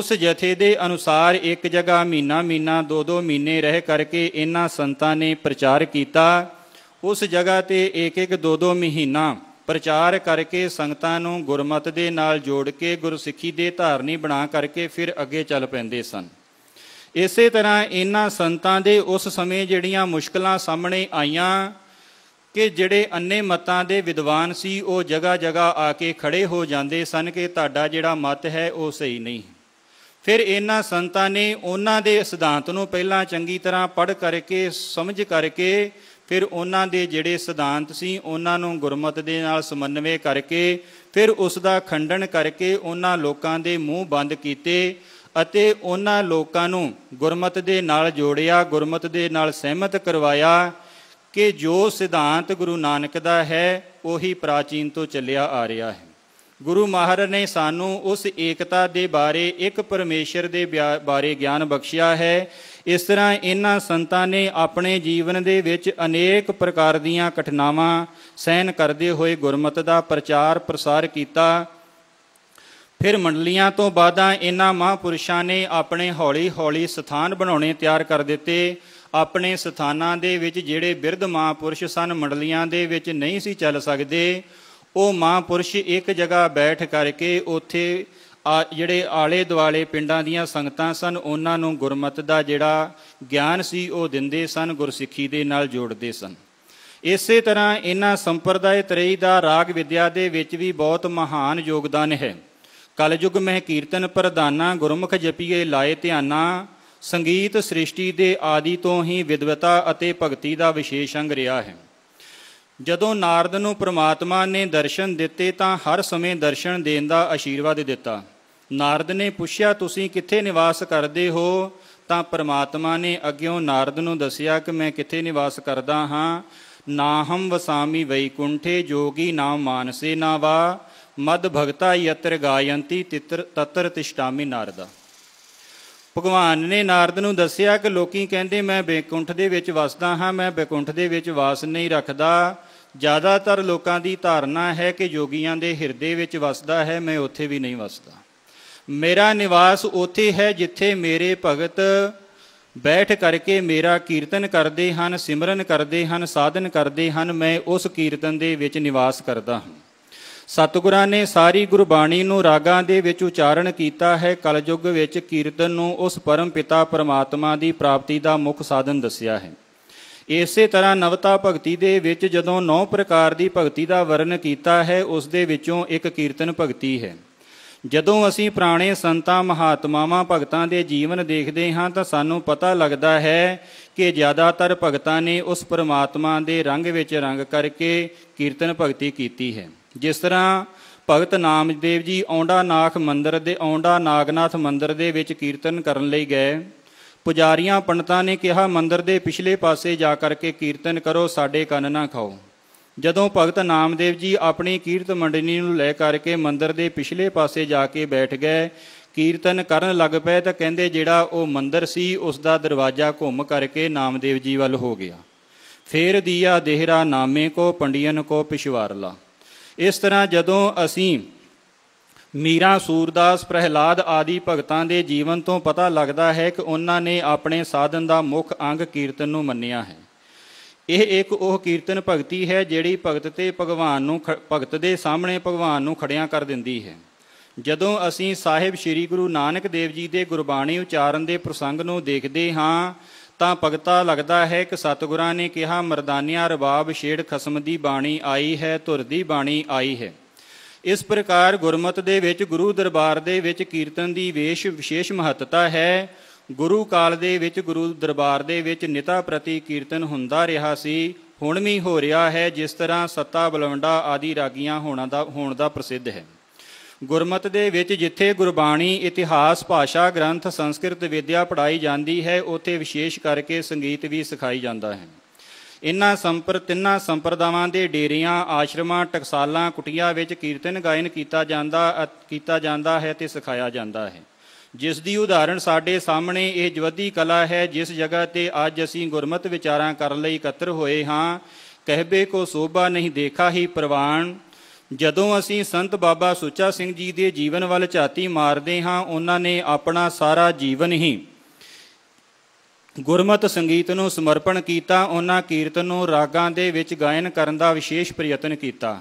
ਉਸ ਜਥੇ ਦੇ ਅਨੁਸਾਰ ਇੱਕ ਜਗ੍ਹਾ ਮਹੀਨਾ ਮਹੀਨਾ ਦੋ ਦੋ ਮਹੀਨੇ ਰਹਿ ਕਰਕੇ ਇਹਨਾਂ ਸੰਤਾਂ ਨੇ ਪ੍ਰਚਾਰ ਕੀਤਾ ਉਸ ਜਗ੍ਹਾ ਤੇ ਇੱਕ ਇੱਕ ਦੋ ਦੋ ਮਹੀਨਾ ਪ੍ਰਚਾਰ ਕਰਕੇ ਸੰਗਤਾਂ ਨੂੰ ਗੁਰਮਤ ਦੇ ਨਾਲ ਜੋੜ ਕੇ ਗੁਰਸਿੱਖੀ ਦੇ ਧਾਰਨੀ ਬਣਾ ਕਰਕੇ ਫਿਰ ਅੱਗੇ ਚੱਲ ਪੈਂਦੇ ਸਨ ਇਸੇ ਤਰ੍ਹਾਂ ਇਹਨਾਂ ਸੰਤਾਂ ਦੇ ਉਸ ਸਮੇਂ ਜਿਹੜੀਆਂ ਮੁਸ਼ਕਲਾਂ ਸਾਹਮਣੇ ਆਈਆਂ ਕਿ ਜਿਹੜੇ ਅੰਨੇ ਮਤਾਂ ਦੇ ਵਿਦਵਾਨ ਸੀ ਉਹ ਜਗ੍ਹਾ ਜਗ੍ਹਾ ਆ ਕੇ ਖੜੇ ਹੋ ਜਾਂਦੇ ਸਨ ਕਿ ਤੁਹਾਡਾ ਜਿਹੜਾ ਮਤ ਹੈ ਉਹ ਸਹੀ ਨਹੀਂ ਫਿਰ ਇਹਨਾਂ ਸੰਤਾਂ ਨੇ ਉਹਨਾਂ ਦੇ ਸਿਧਾਂਤ ਨੂੰ ਪਹਿਲਾਂ ਚੰਗੀ ਤਰ੍ਹਾਂ ਪੜ੍ਹ ਕਰਕੇ ਸਮਝ ਕਰਕੇ ਫਿਰ ਉਹਨਾਂ ਦੇ ਜਿਹੜੇ ਸਿਧਾਂਤ ਸੀ ਉਹਨਾਂ ਨੂੰ ਗੁਰਮਤ ਦੇ ਨਾਲ ਸਮਨਵੇ ਕਰਕੇ ਫਿਰ ਉਸ ਦਾ ਖੰਡਨ ਕਰਕੇ ਉਹਨਾਂ ਲੋਕਾਂ ਦੇ ਮੂੰਹ ਬੰਦ ਕੀਤੇ ਅਤੇ ਉਹਨਾਂ ਲੋਕਾਂ ਨੂੰ ਗੁਰਮਤ ਦੇ ਨਾਲ ਜੋੜਿਆ ਗੁਰਮਤ ਦੇ ਨਾਲ ਸਹਿਮਤ ਕਰਵਾਇਆ ਕਿ ਜੋ ਸਿਧਾਂਤ ਗੁਰੂ ਨਾਨਕ ਦਾ ਹੈ ਉਹੀ ਪ੍ਰਾਚੀਨ ਤੋਂ ਚੱਲਿਆ ਆ ਰਿਹਾ ਹੈ ਗੁਰੂ ਮਹਾਰਾਜ ਨੇ ਸਾਨੂੰ ਉਸ ਏਕਤਾ ਦੇ ਬਾਰੇ ਇੱਕ ਪਰਮੇਸ਼ਰ ਦੇ ਬਾਰੇ ਗਿਆਨ ਬਖਸ਼ਿਆ ਹੈ ਇਸ ਤਰ੍ਹਾਂ ਇਹਨਾਂ ਸੰਤਾਂ ਨੇ ਆਪਣੇ ਜੀਵਨ ਦੇ ਵਿੱਚ ਅਨੇਕ ਪ੍ਰਕਾਰ ਦੀਆਂ ਕਠਿਨਾਵਾਂ ਸਹਿਨ ਕਰਦੇ ਹੋਏ ਗੁਰਮਤਿ ਦਾ ਪ੍ਰਚਾਰ ਪ੍ਰਸਾਰ ਕੀਤਾ ਫਿਰ ਮੰਡਲੀਆਂ ਤੋਂ ਬਾਅਦਾਂ ਇਹਨਾਂ ਮਹਾਪੁਰਸ਼ਾਂ ਨੇ ਆਪਣੇ ਹੌਲੀ-ਹੌਲੀ ਸਥਾਨ ਬਣਾਉਣੇ ਤਿਆਰ ਕਰ ਦਿੱਤੇ ਆਪਣੇ ਸਥਾਨਾਂ ਦੇ ਵਿੱਚ ਜਿਹੜੇ ਬਿਰਧ ਮਹਾਪੁਰਸ਼ ਸਨ ਮੰਡਲੀਆਂ ਦੇ ਵਿੱਚ ਨਹੀਂ ਸੀ ਚੱਲ ਸਕਦੇ ਉਹ ਮਹਾਪੁਰਸ਼ ਇੱਕ ਜਗ੍ਹਾ ਬੈਠ ਕਰਕੇ ਉੱਥੇ ਜਿਹੜੇ ਆਲੇ ਦੁਆਲੇ ਪਿੰਡਾਂ ਦੀਆਂ ਸੰਗਤਾਂ ਸਨ ਉਹਨਾਂ ਨੂੰ ਗੁਰਮਤਿ ਦਾ ਜਿਹੜਾ ਗਿਆਨ ਸੀ ਉਹ ਦਿੰਦੇ ਸਨ ਗੁਰਸਿੱਖੀ ਦੇ ਨਾਲ ਜੋੜਦੇ ਸਨ ਇਸੇ ਤਰ੍ਹਾਂ ਇਹਨਾਂ ਸੰਪਰਦਾਇ ਤਰਈ ਦਾ ਰਾਗ ਵਿਦਿਆ ਦੇ ਵਿੱਚ ਵੀ ਬਹੁਤ ਮਹਾਨ ਯੋਗਦਾਨ ਹੈ ਕਲਯੁਗ ਮਹਿ ਕੀਰਤਨ ਪ੍ਰਦਾਨਾ ਗੁਰਮੁਖ ਜਪੀਏ ਲਾਏ ਧਿਆਨਾ ਸੰਗੀਤ ਸ੍ਰਿਸ਼ਟੀ ਦੇ ਆਦੀ ਤੋਂ ਹੀ ਵਿਦਵਤਾ ਅਤੇ ਭਗਤੀ ਦਾ ਵਿਸ਼ੇਸ਼ ਅੰਗ ਰਿਹਾ ਹੈ ਜਦੋਂ ਨਾਰਦ ਨੂੰ ਪ੍ਰਮਾਤਮਾ ਨੇ ਦਰਸ਼ਨ ਦਿੱਤੇ ਤਾਂ ਹਰ ਸਮੇਂ ਦਰਸ਼ਨ ਦੇਣ ਦਾ ਆਸ਼ੀਰਵਾਦ ਦਿੱਤਾ ਨਾਰਦ ਨੇ ਪੁੱਛਿਆ ਤੁਸੀਂ ਕਿੱਥੇ ਨਿਵਾਸ ਕਰਦੇ ਹੋ ਤਾਂ ਪ੍ਰਮਾਤਮਾ ਨੇ ਅੱਗਿਓਂ ਨਾਰਦ ਨੂੰ ਦੱਸਿਆ ਕਿ ਮੈਂ ਕਿੱਥੇ ਨਿਵਾਸ ਕਰਦਾ ਹਾਂ ਨਾਹਮ ਵਸਾਮੀ ਵੈਕੁੰਠੇ ਜੋਗੀ ਨਾਮ ਮਾਨਸੇ ਨਾਵਾ ਮਦ ਭਗਤਾ ਯਤਰ ਗਾਇੰਤੀ ਤਿਤਰ ਤਤਰ ਤਿਸ਼ਟਾਮੀ ਨਾਰਦਾ ਭਗਵਾਨ ਨੇ ਨਾਰਦ ਨੂੰ ਦੱਸਿਆ ਕਿ ਲੋਕੀ ਕਹਿੰਦੇ ਮੈਂ ਬੇਕੁੰਠ ਦੇ ਵਿੱਚ ਵਸਦਾ ਹਾਂ ਮੈਂ ਬੇਕੁੰਠ ਦੇ ਵਿੱਚ ਵਾਸ ਨਹੀਂ ਰੱਖਦਾ ਜ਼ਿਆਦਾਤਰ ਲੋਕਾਂ ਦੀ ਧਾਰਨਾ ਹੈ ਕਿ ਯੋਗੀਆਂ ਦੇ ਹਿਰਦੇ ਵਿੱਚ ਵਸਦਾ ਹੈ ਮੈਂ ਉੱਥੇ ਵੀ ਨਹੀਂ ਵਸਦਾ ਮੇਰਾ ਨਿਵਾਸ ਉਥੇ ਹੈ ਜਿੱਥੇ ਮੇਰੇ ਭਗਤ ਬੈਠ ਕਰਕੇ ਮੇਰਾ ਕੀਰਤਨ ਕਰਦੇ ਹਨ ਸਿਮਰਨ ਕਰਦੇ ਹਨ ਸਾਧਨ ਕਰਦੇ ਹਨ ਮੈਂ ਉਸ ਕੀਰਤਨ ਦੇ ਵਿੱਚ ਨਿਵਾਸ ਕਰਦਾ ਹਾਂ ਸਤਿਗੁਰਾਂ ਨੇ ਸਾਰੀ ਗੁਰਬਾਣੀ ਨੂੰ ਰਾਗਾਂ ਦੇ ਵਿੱਚ ਉਚਾਰਨ ਕੀਤਾ ਹੈ ਕਲਯੁਗ ਵਿੱਚ ਕੀਰਤਨ ਨੂੰ ਉਸ ਪਰਮ ਪਿਤਾ ਪਰਮਾਤਮਾ ਦੀ ਪ੍ਰਾਪਤੀ ਦਾ ਮੁੱਖ ਸਾਧਨ ਦੱਸਿਆ ਹੈ ਇਸੇ ਤਰ੍ਹਾਂ ਨਵਤਾ ਭਗਤੀ ਦੇ ਵਿੱਚ ਜਦੋਂ ਨੌ ਪ੍ਰਕਾਰ ਦੀ ਭਗਤੀ ਦਾ ਵਰਣਨ ਕੀਤਾ ਹੈ ਉਸ ਦੇ ਵਿੱਚੋਂ ਇੱਕ ਕੀਰਤਨ ਭਗਤੀ ਹੈ ਜਦੋਂ ਅਸੀਂ ਪੁਰਾਣੇ ਸੰਤਾਂ ਮਹਾਤਮਾਵਾਂ ਭਗਤਾਂ ਦੇ ਜੀਵਨ ਦੇਖਦੇ ਹਾਂ ਤਾਂ ਸਾਨੂੰ ਪਤਾ ਲੱਗਦਾ ਹੈ ਕਿ ਜ਼ਿਆਦਾਤਰ ਭਗਤਾਂ ਨੇ ਉਸ ਪਰਮਾਤਮਾ ਦੇ ਰੰਗ ਵਿੱਚ ਰੰਗ ਕਰਕੇ ਕੀਰਤਨ ਭਗਤੀ ਕੀਤੀ ਹੈ ਜਿਸ ਤਰ੍ਹਾਂ ਭਗਤ ਨਾਮਦੇਵ ਜੀ ਔਂਡਾ ਨਾਖ ਮੰਦਿਰ ਦੇ ਔਂਡਾ ਨਾਗਨਾਥ ਮੰਦਿਰ ਦੇ ਵਿੱਚ ਕੀਰਤਨ ਕਰਨ ਲਈ ਗਏ ਪੁਜਾਰੀਆਂ ਪੰਡਤਾਂ ਨੇ ਕਿਹਾ ਮੰਦਿਰ ਦੇ ਪਿਛਲੇ ਪਾਸੇ ਜਾ ਕਰਕੇ ਕੀਰਤਨ ਕਰੋ ਸਾਡੇ ਕੰਨ ਨਾ ਖਾਓ ਜਦੋਂ ਭਗਤ ਨਾਮਦੇਵ ਜੀ ਆਪਣੀ ਕੀਰਤ ਮੰਡਣੀ ਨੂੰ ਲੈ ਕਰਕੇ ਮੰਦਰ ਦੇ ਪਿਛਲੇ ਪਾਸੇ ਜਾ ਕੇ ਬੈਠ ਗਏ ਕੀਰਤਨ ਕਰਨ ਲੱਗ ਪਏ ਤਾਂ ਕਹਿੰਦੇ ਜਿਹੜਾ ਉਹ ਮੰਦਰ ਸੀ ਉਸ ਦਾ ਦਰਵਾਜ਼ਾ ਘੁੰਮ ਕਰਕੇ ਨਾਮਦੇਵ ਜੀ ਵੱਲ ਹੋ ਗਿਆ ਫੇਰ ਦੀਆ ਦੇਹਰਾ ਨਾਮੇ ਕੋ ਪੰਡੀਆਂ ਕੋ ਪਿਸ਼ਵਾਰਲਾ ਇਸ ਤਰ੍ਹਾਂ ਜਦੋਂ ਅਸੀਂ ਮੀਰਾ ਸੂਰਦਾਸ ਪ੍ਰਹਿਲਾਦ ਆਦਿ ਭਗਤਾਂ ਦੇ ਜੀਵਨ ਤੋਂ ਪਤਾ ਲੱਗਦਾ ਹੈ ਕਿ ਉਹਨਾਂ ਨੇ ਆਪਣੇ ਸਾਧਨ ਦਾ ਮੁੱਖ ਅੰਗ ਕੀਰਤਨ ਨੂੰ ਮੰਨਿਆ ਹੈ ਇਹ ਇੱਕ ਉਹ ਕੀਰਤਨ ਭਗਤੀ ਹੈ ਜਿਹੜੀ ਭਗਤ ਤੇ ਭਗਵਾਨ ਨੂੰ ਭਗਤ ਦੇ ਸਾਹਮਣੇ ਭਗਵਾਨ ਨੂੰ ਖੜਿਆ ਕਰ ਦਿੰਦੀ ਹੈ ਜਦੋਂ ਅਸੀਂ ਸਾਹਿਬ ਸ੍ਰੀ ਗੁਰੂ ਨਾਨਕ ਦੇਵ ਜੀ ਦੇ ਗੁਰਬਾਣੀ ਉਚਾਰਨ ਦੇ ਪ੍ਰਸੰਗ ਨੂੰ ਦੇਖਦੇ ਹਾਂ ਤਾਂ ਭਗਤਾ ਲੱਗਦਾ ਹੈ ਕਿ ਸਤਿਗੁਰਾਂ ਨੇ ਕਿਹਾ ਮਰਦਾਨਿਆ ਰਬਾਬ ਛੇੜ ਖਸਮ ਦੀ ਬਾਣੀ ਆਈ ਹੈ ਧੁਰ ਦੀ ਬਾਣੀ ਆਈ ਹੈ ਇਸ ਪ੍ਰਕਾਰ ਗੁਰਮਤ ਦੇ ਵਿੱਚ ਗੁਰੂ ਦਰਬਾਰ ਦੇ ਵਿੱਚ ਕੀਰਤਨ ਦੀ ਵੇਸ਼ ਵਿਸ਼ੇਸ਼ ਮਹੱਤਤਾ ਹੈ ਗੁਰੂ ਕਾਲ ਦੇ ਵਿੱਚ ਗੁਰੂ ਦਰਬਾਰ ਦੇ ਵਿੱਚ ਨਿਤਾ ਪ੍ਰਤੀ ਕੀਰਤਨ ਹੁੰਦਾ ਰਿਹਾ ਸੀ ਹੁਣ ਵੀ ਹੋ ਰਿਹਾ ਹੈ ਜਿਸ ਤਰ੍ਹਾਂ ਸੱਤਾ ਬਲਵੰਡਾ ਆਦਿ ਰਾਗੀਆਂ ਹੋਣਾ ਦਾ ਹੋਣ ਦਾ ਪ੍ਰਸਿੱਧ ਹੈ ਗੁਰਮਤ ਦੇ ਵਿੱਚ ਜਿੱਥੇ ਗੁਰਬਾਣੀ ਇਤਿਹਾਸ ਭਾਸ਼ਾ ਗ੍ਰੰਥ ਸੰਸਕ੍ਰਿਤ ਵਿਦਿਆ ਪੜਾਈ ਜਾਂਦੀ ਹੈ ਉੱਥੇ ਵਿਸ਼ੇਸ਼ ਕਰਕੇ ਸੰਗੀਤ ਵੀ ਸਿਖਾਈ ਜਾਂਦਾ ਹੈ ਇਨ੍ਹਾਂ ਸੰਪਰ ਤਿੰਨਾਂ ਸੰਪਰਦਾਵਾਂ ਦੇ ਡੇਰੀਆਂ ਆਸ਼ਰਮਾਂ ਟਕਸਾਲਾਂ ਕੁਟੀਆਂ ਵਿੱਚ ਕੀਰਤਨ ਗਾਇਨ ਕੀਤਾ ਜਾਂਦਾ ਕੀਤਾ ਜਾਂਦਾ ਹੈ ਤੇ ਸਿਖਾਇਆ ਜਾਂਦਾ ਹੈ ਜਿਸ ਦੀ ਉਦਾਹਰਣ ਸਾਡੇ ਸਾਹਮਣੇ ਇਹ ਜਵਦੀ ਕਲਾ ਹੈ ਜਿਸ ਜਗ੍ਹਾ ਤੇ ਅੱਜ ਅਸੀਂ ਗੁਰਮਤ ਵਿਚਾਰਾਂ ਕਰਨ ਲਈ ਇਕੱਤਰ ਹੋਏ ਹਾਂ ਕਹਿਬੇ ਕੋ ਸੋਭਾ ਨਹੀਂ ਦੇਖਾ ਹੀ ਪ੍ਰਵਾਨ ਜਦੋਂ ਅਸੀਂ ਸੰਤ ਬਾਬਾ ਸੁੱਚਾ ਸਿੰਘ ਜੀ ਦੇ ਜੀਵਨ ਵੱਲ ਝਾਤੀ ਮਾਰਦੇ ਹਾਂ ਉਹਨਾਂ ਨੇ ਆਪਣਾ ਸਾਰਾ ਜੀਵਨ ਹੀ ਗੁਰਮਤ ਸੰਗੀਤ ਨੂੰ ਸਮਰਪਣ ਕੀਤਾ ਉਹਨਾਂ ਕੀਰਤਨ ਨੂੰ ਰਾਗਾਂ ਦੇ ਵਿੱਚ ਗਾਇਨ ਕਰਨ ਦਾ ਵਿਸ਼ੇਸ਼ ਪ੍ਰਯਤਨ ਕੀਤਾ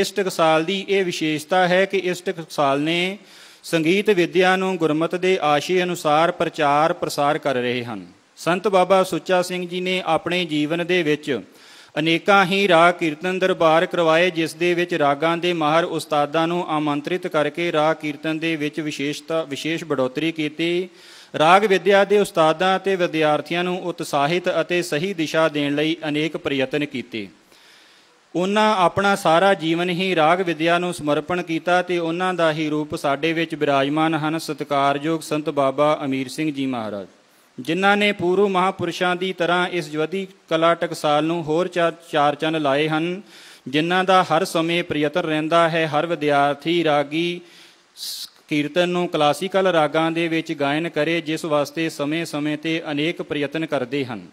ਇਸ ਟਕਸਾਲ ਦੀ ਇਹ ਵਿਸ਼ੇਸ਼ਤਾ ਹੈ ਕਿ ਇਸ ਟਕਸਾਲ ਨੇ ਸੰਗੀਤ ਵਿਦਿਆ ਨੂੰ ਗੁਰਮਤ ਦੇ ਆਸ਼ੇ ਅਨੁਸਾਰ ਪ੍ਰਚਾਰ ਪ੍ਰਸਾਰ ਕਰ ਰਹੇ ਹਨ ਸੰਤ ਬਾਬਾ ਸੁੱਚਾ ਸਿੰਘ ਜੀ ਨੇ ਆਪਣੇ ਜੀਵਨ ਦੇ ਵਿੱਚ ਅਨੇਕਾਂ ਹੀ ਰਾਗ ਕੀਰਤਨ ਦਰਬਾਰ ਕਰਵਾਏ ਜਿਸ ਦੇ ਵਿੱਚ ਰਾਗਾਂ ਦੇ ਮਾਹਰ ਉਸਤਾਦਾਂ ਨੂੰ ਆਮੰਤ੍ਰਿਤ ਕਰਕੇ ਰਾਗ ਕੀਰਤਨ ਦੇ ਵਿੱਚ ਵਿਸ਼ੇਸ਼ਤਾ ਵਿਸ਼ੇਸ਼ ਬੜੋਤਰੀ ਕੀਤੀ ਰਾਗ ਵਿਦਿਆ ਦੇ ਉਸਤਾਦਾਂ ਅਤੇ ਵਿਦਿਆਰਥੀਆਂ ਨੂੰ ਉਤਸ਼ਾਹਿਤ ਅਤੇ ਸਹੀ ਦਿਸ਼ਾ ਦੇਣ ਲਈ ਅਨੇਕ ਪ੍ਰਯਤਨ ਕੀਤੇ ਉਹਨਾਂ ਆਪਣਾ ਸਾਰਾ ਜੀਵਨ ਹੀ ਰਾਗ ਵਿਦਿਆ ਨੂੰ ਸਮਰਪਣ ਕੀਤਾ ਤੇ ਉਹਨਾਂ ਦਾ ਹੀ ਰੂਪ ਸਾਡੇ ਵਿੱਚ ਬਿਰਾਜਮਾਨ ਹਨ ਸਤਿਕਾਰਯੋਗ ਸੰਤ ਬਾਬਾ ਅਮੀਰ ਸਿੰਘ ਜੀ ਮਹਾਰਾਜ ਜਿਨ੍ਹਾਂ ਨੇ ਪੂਰੂ ਮਹਾਪੁਰਸ਼ਾਂ ਦੀ ਤਰ੍ਹਾਂ ਇਸ ਜਵਦੀ ਕਲਾ ਟਕਸਾਲ ਨੂੰ ਹੋਰ ਚਾਰ ਚੰਨ ਲਾਏ ਹਨ ਜਿਨ੍ਹਾਂ ਦਾ ਹਰ ਸਮੇਂ ਪ੍ਰਯਤਨ ਰਹਿੰਦਾ ਹੈ ਹਰ ਵਿਦਿਆਰਥੀ ਰਾਗੀ ਕੀਰਤਨ ਨੂੰ ਕਲਾਸੀਕਲ ਰਾਗਾਂ ਦੇ ਵਿੱਚ ਗਾਇਨ ਕਰੇ ਜਿਸ ਵਾਸਤੇ ਸਮੇਂ-ਸਮੇਂ ਤੇ ਅਨੇਕ ਪ੍ਰਯਤਨ ਕਰਦੇ ਹਨ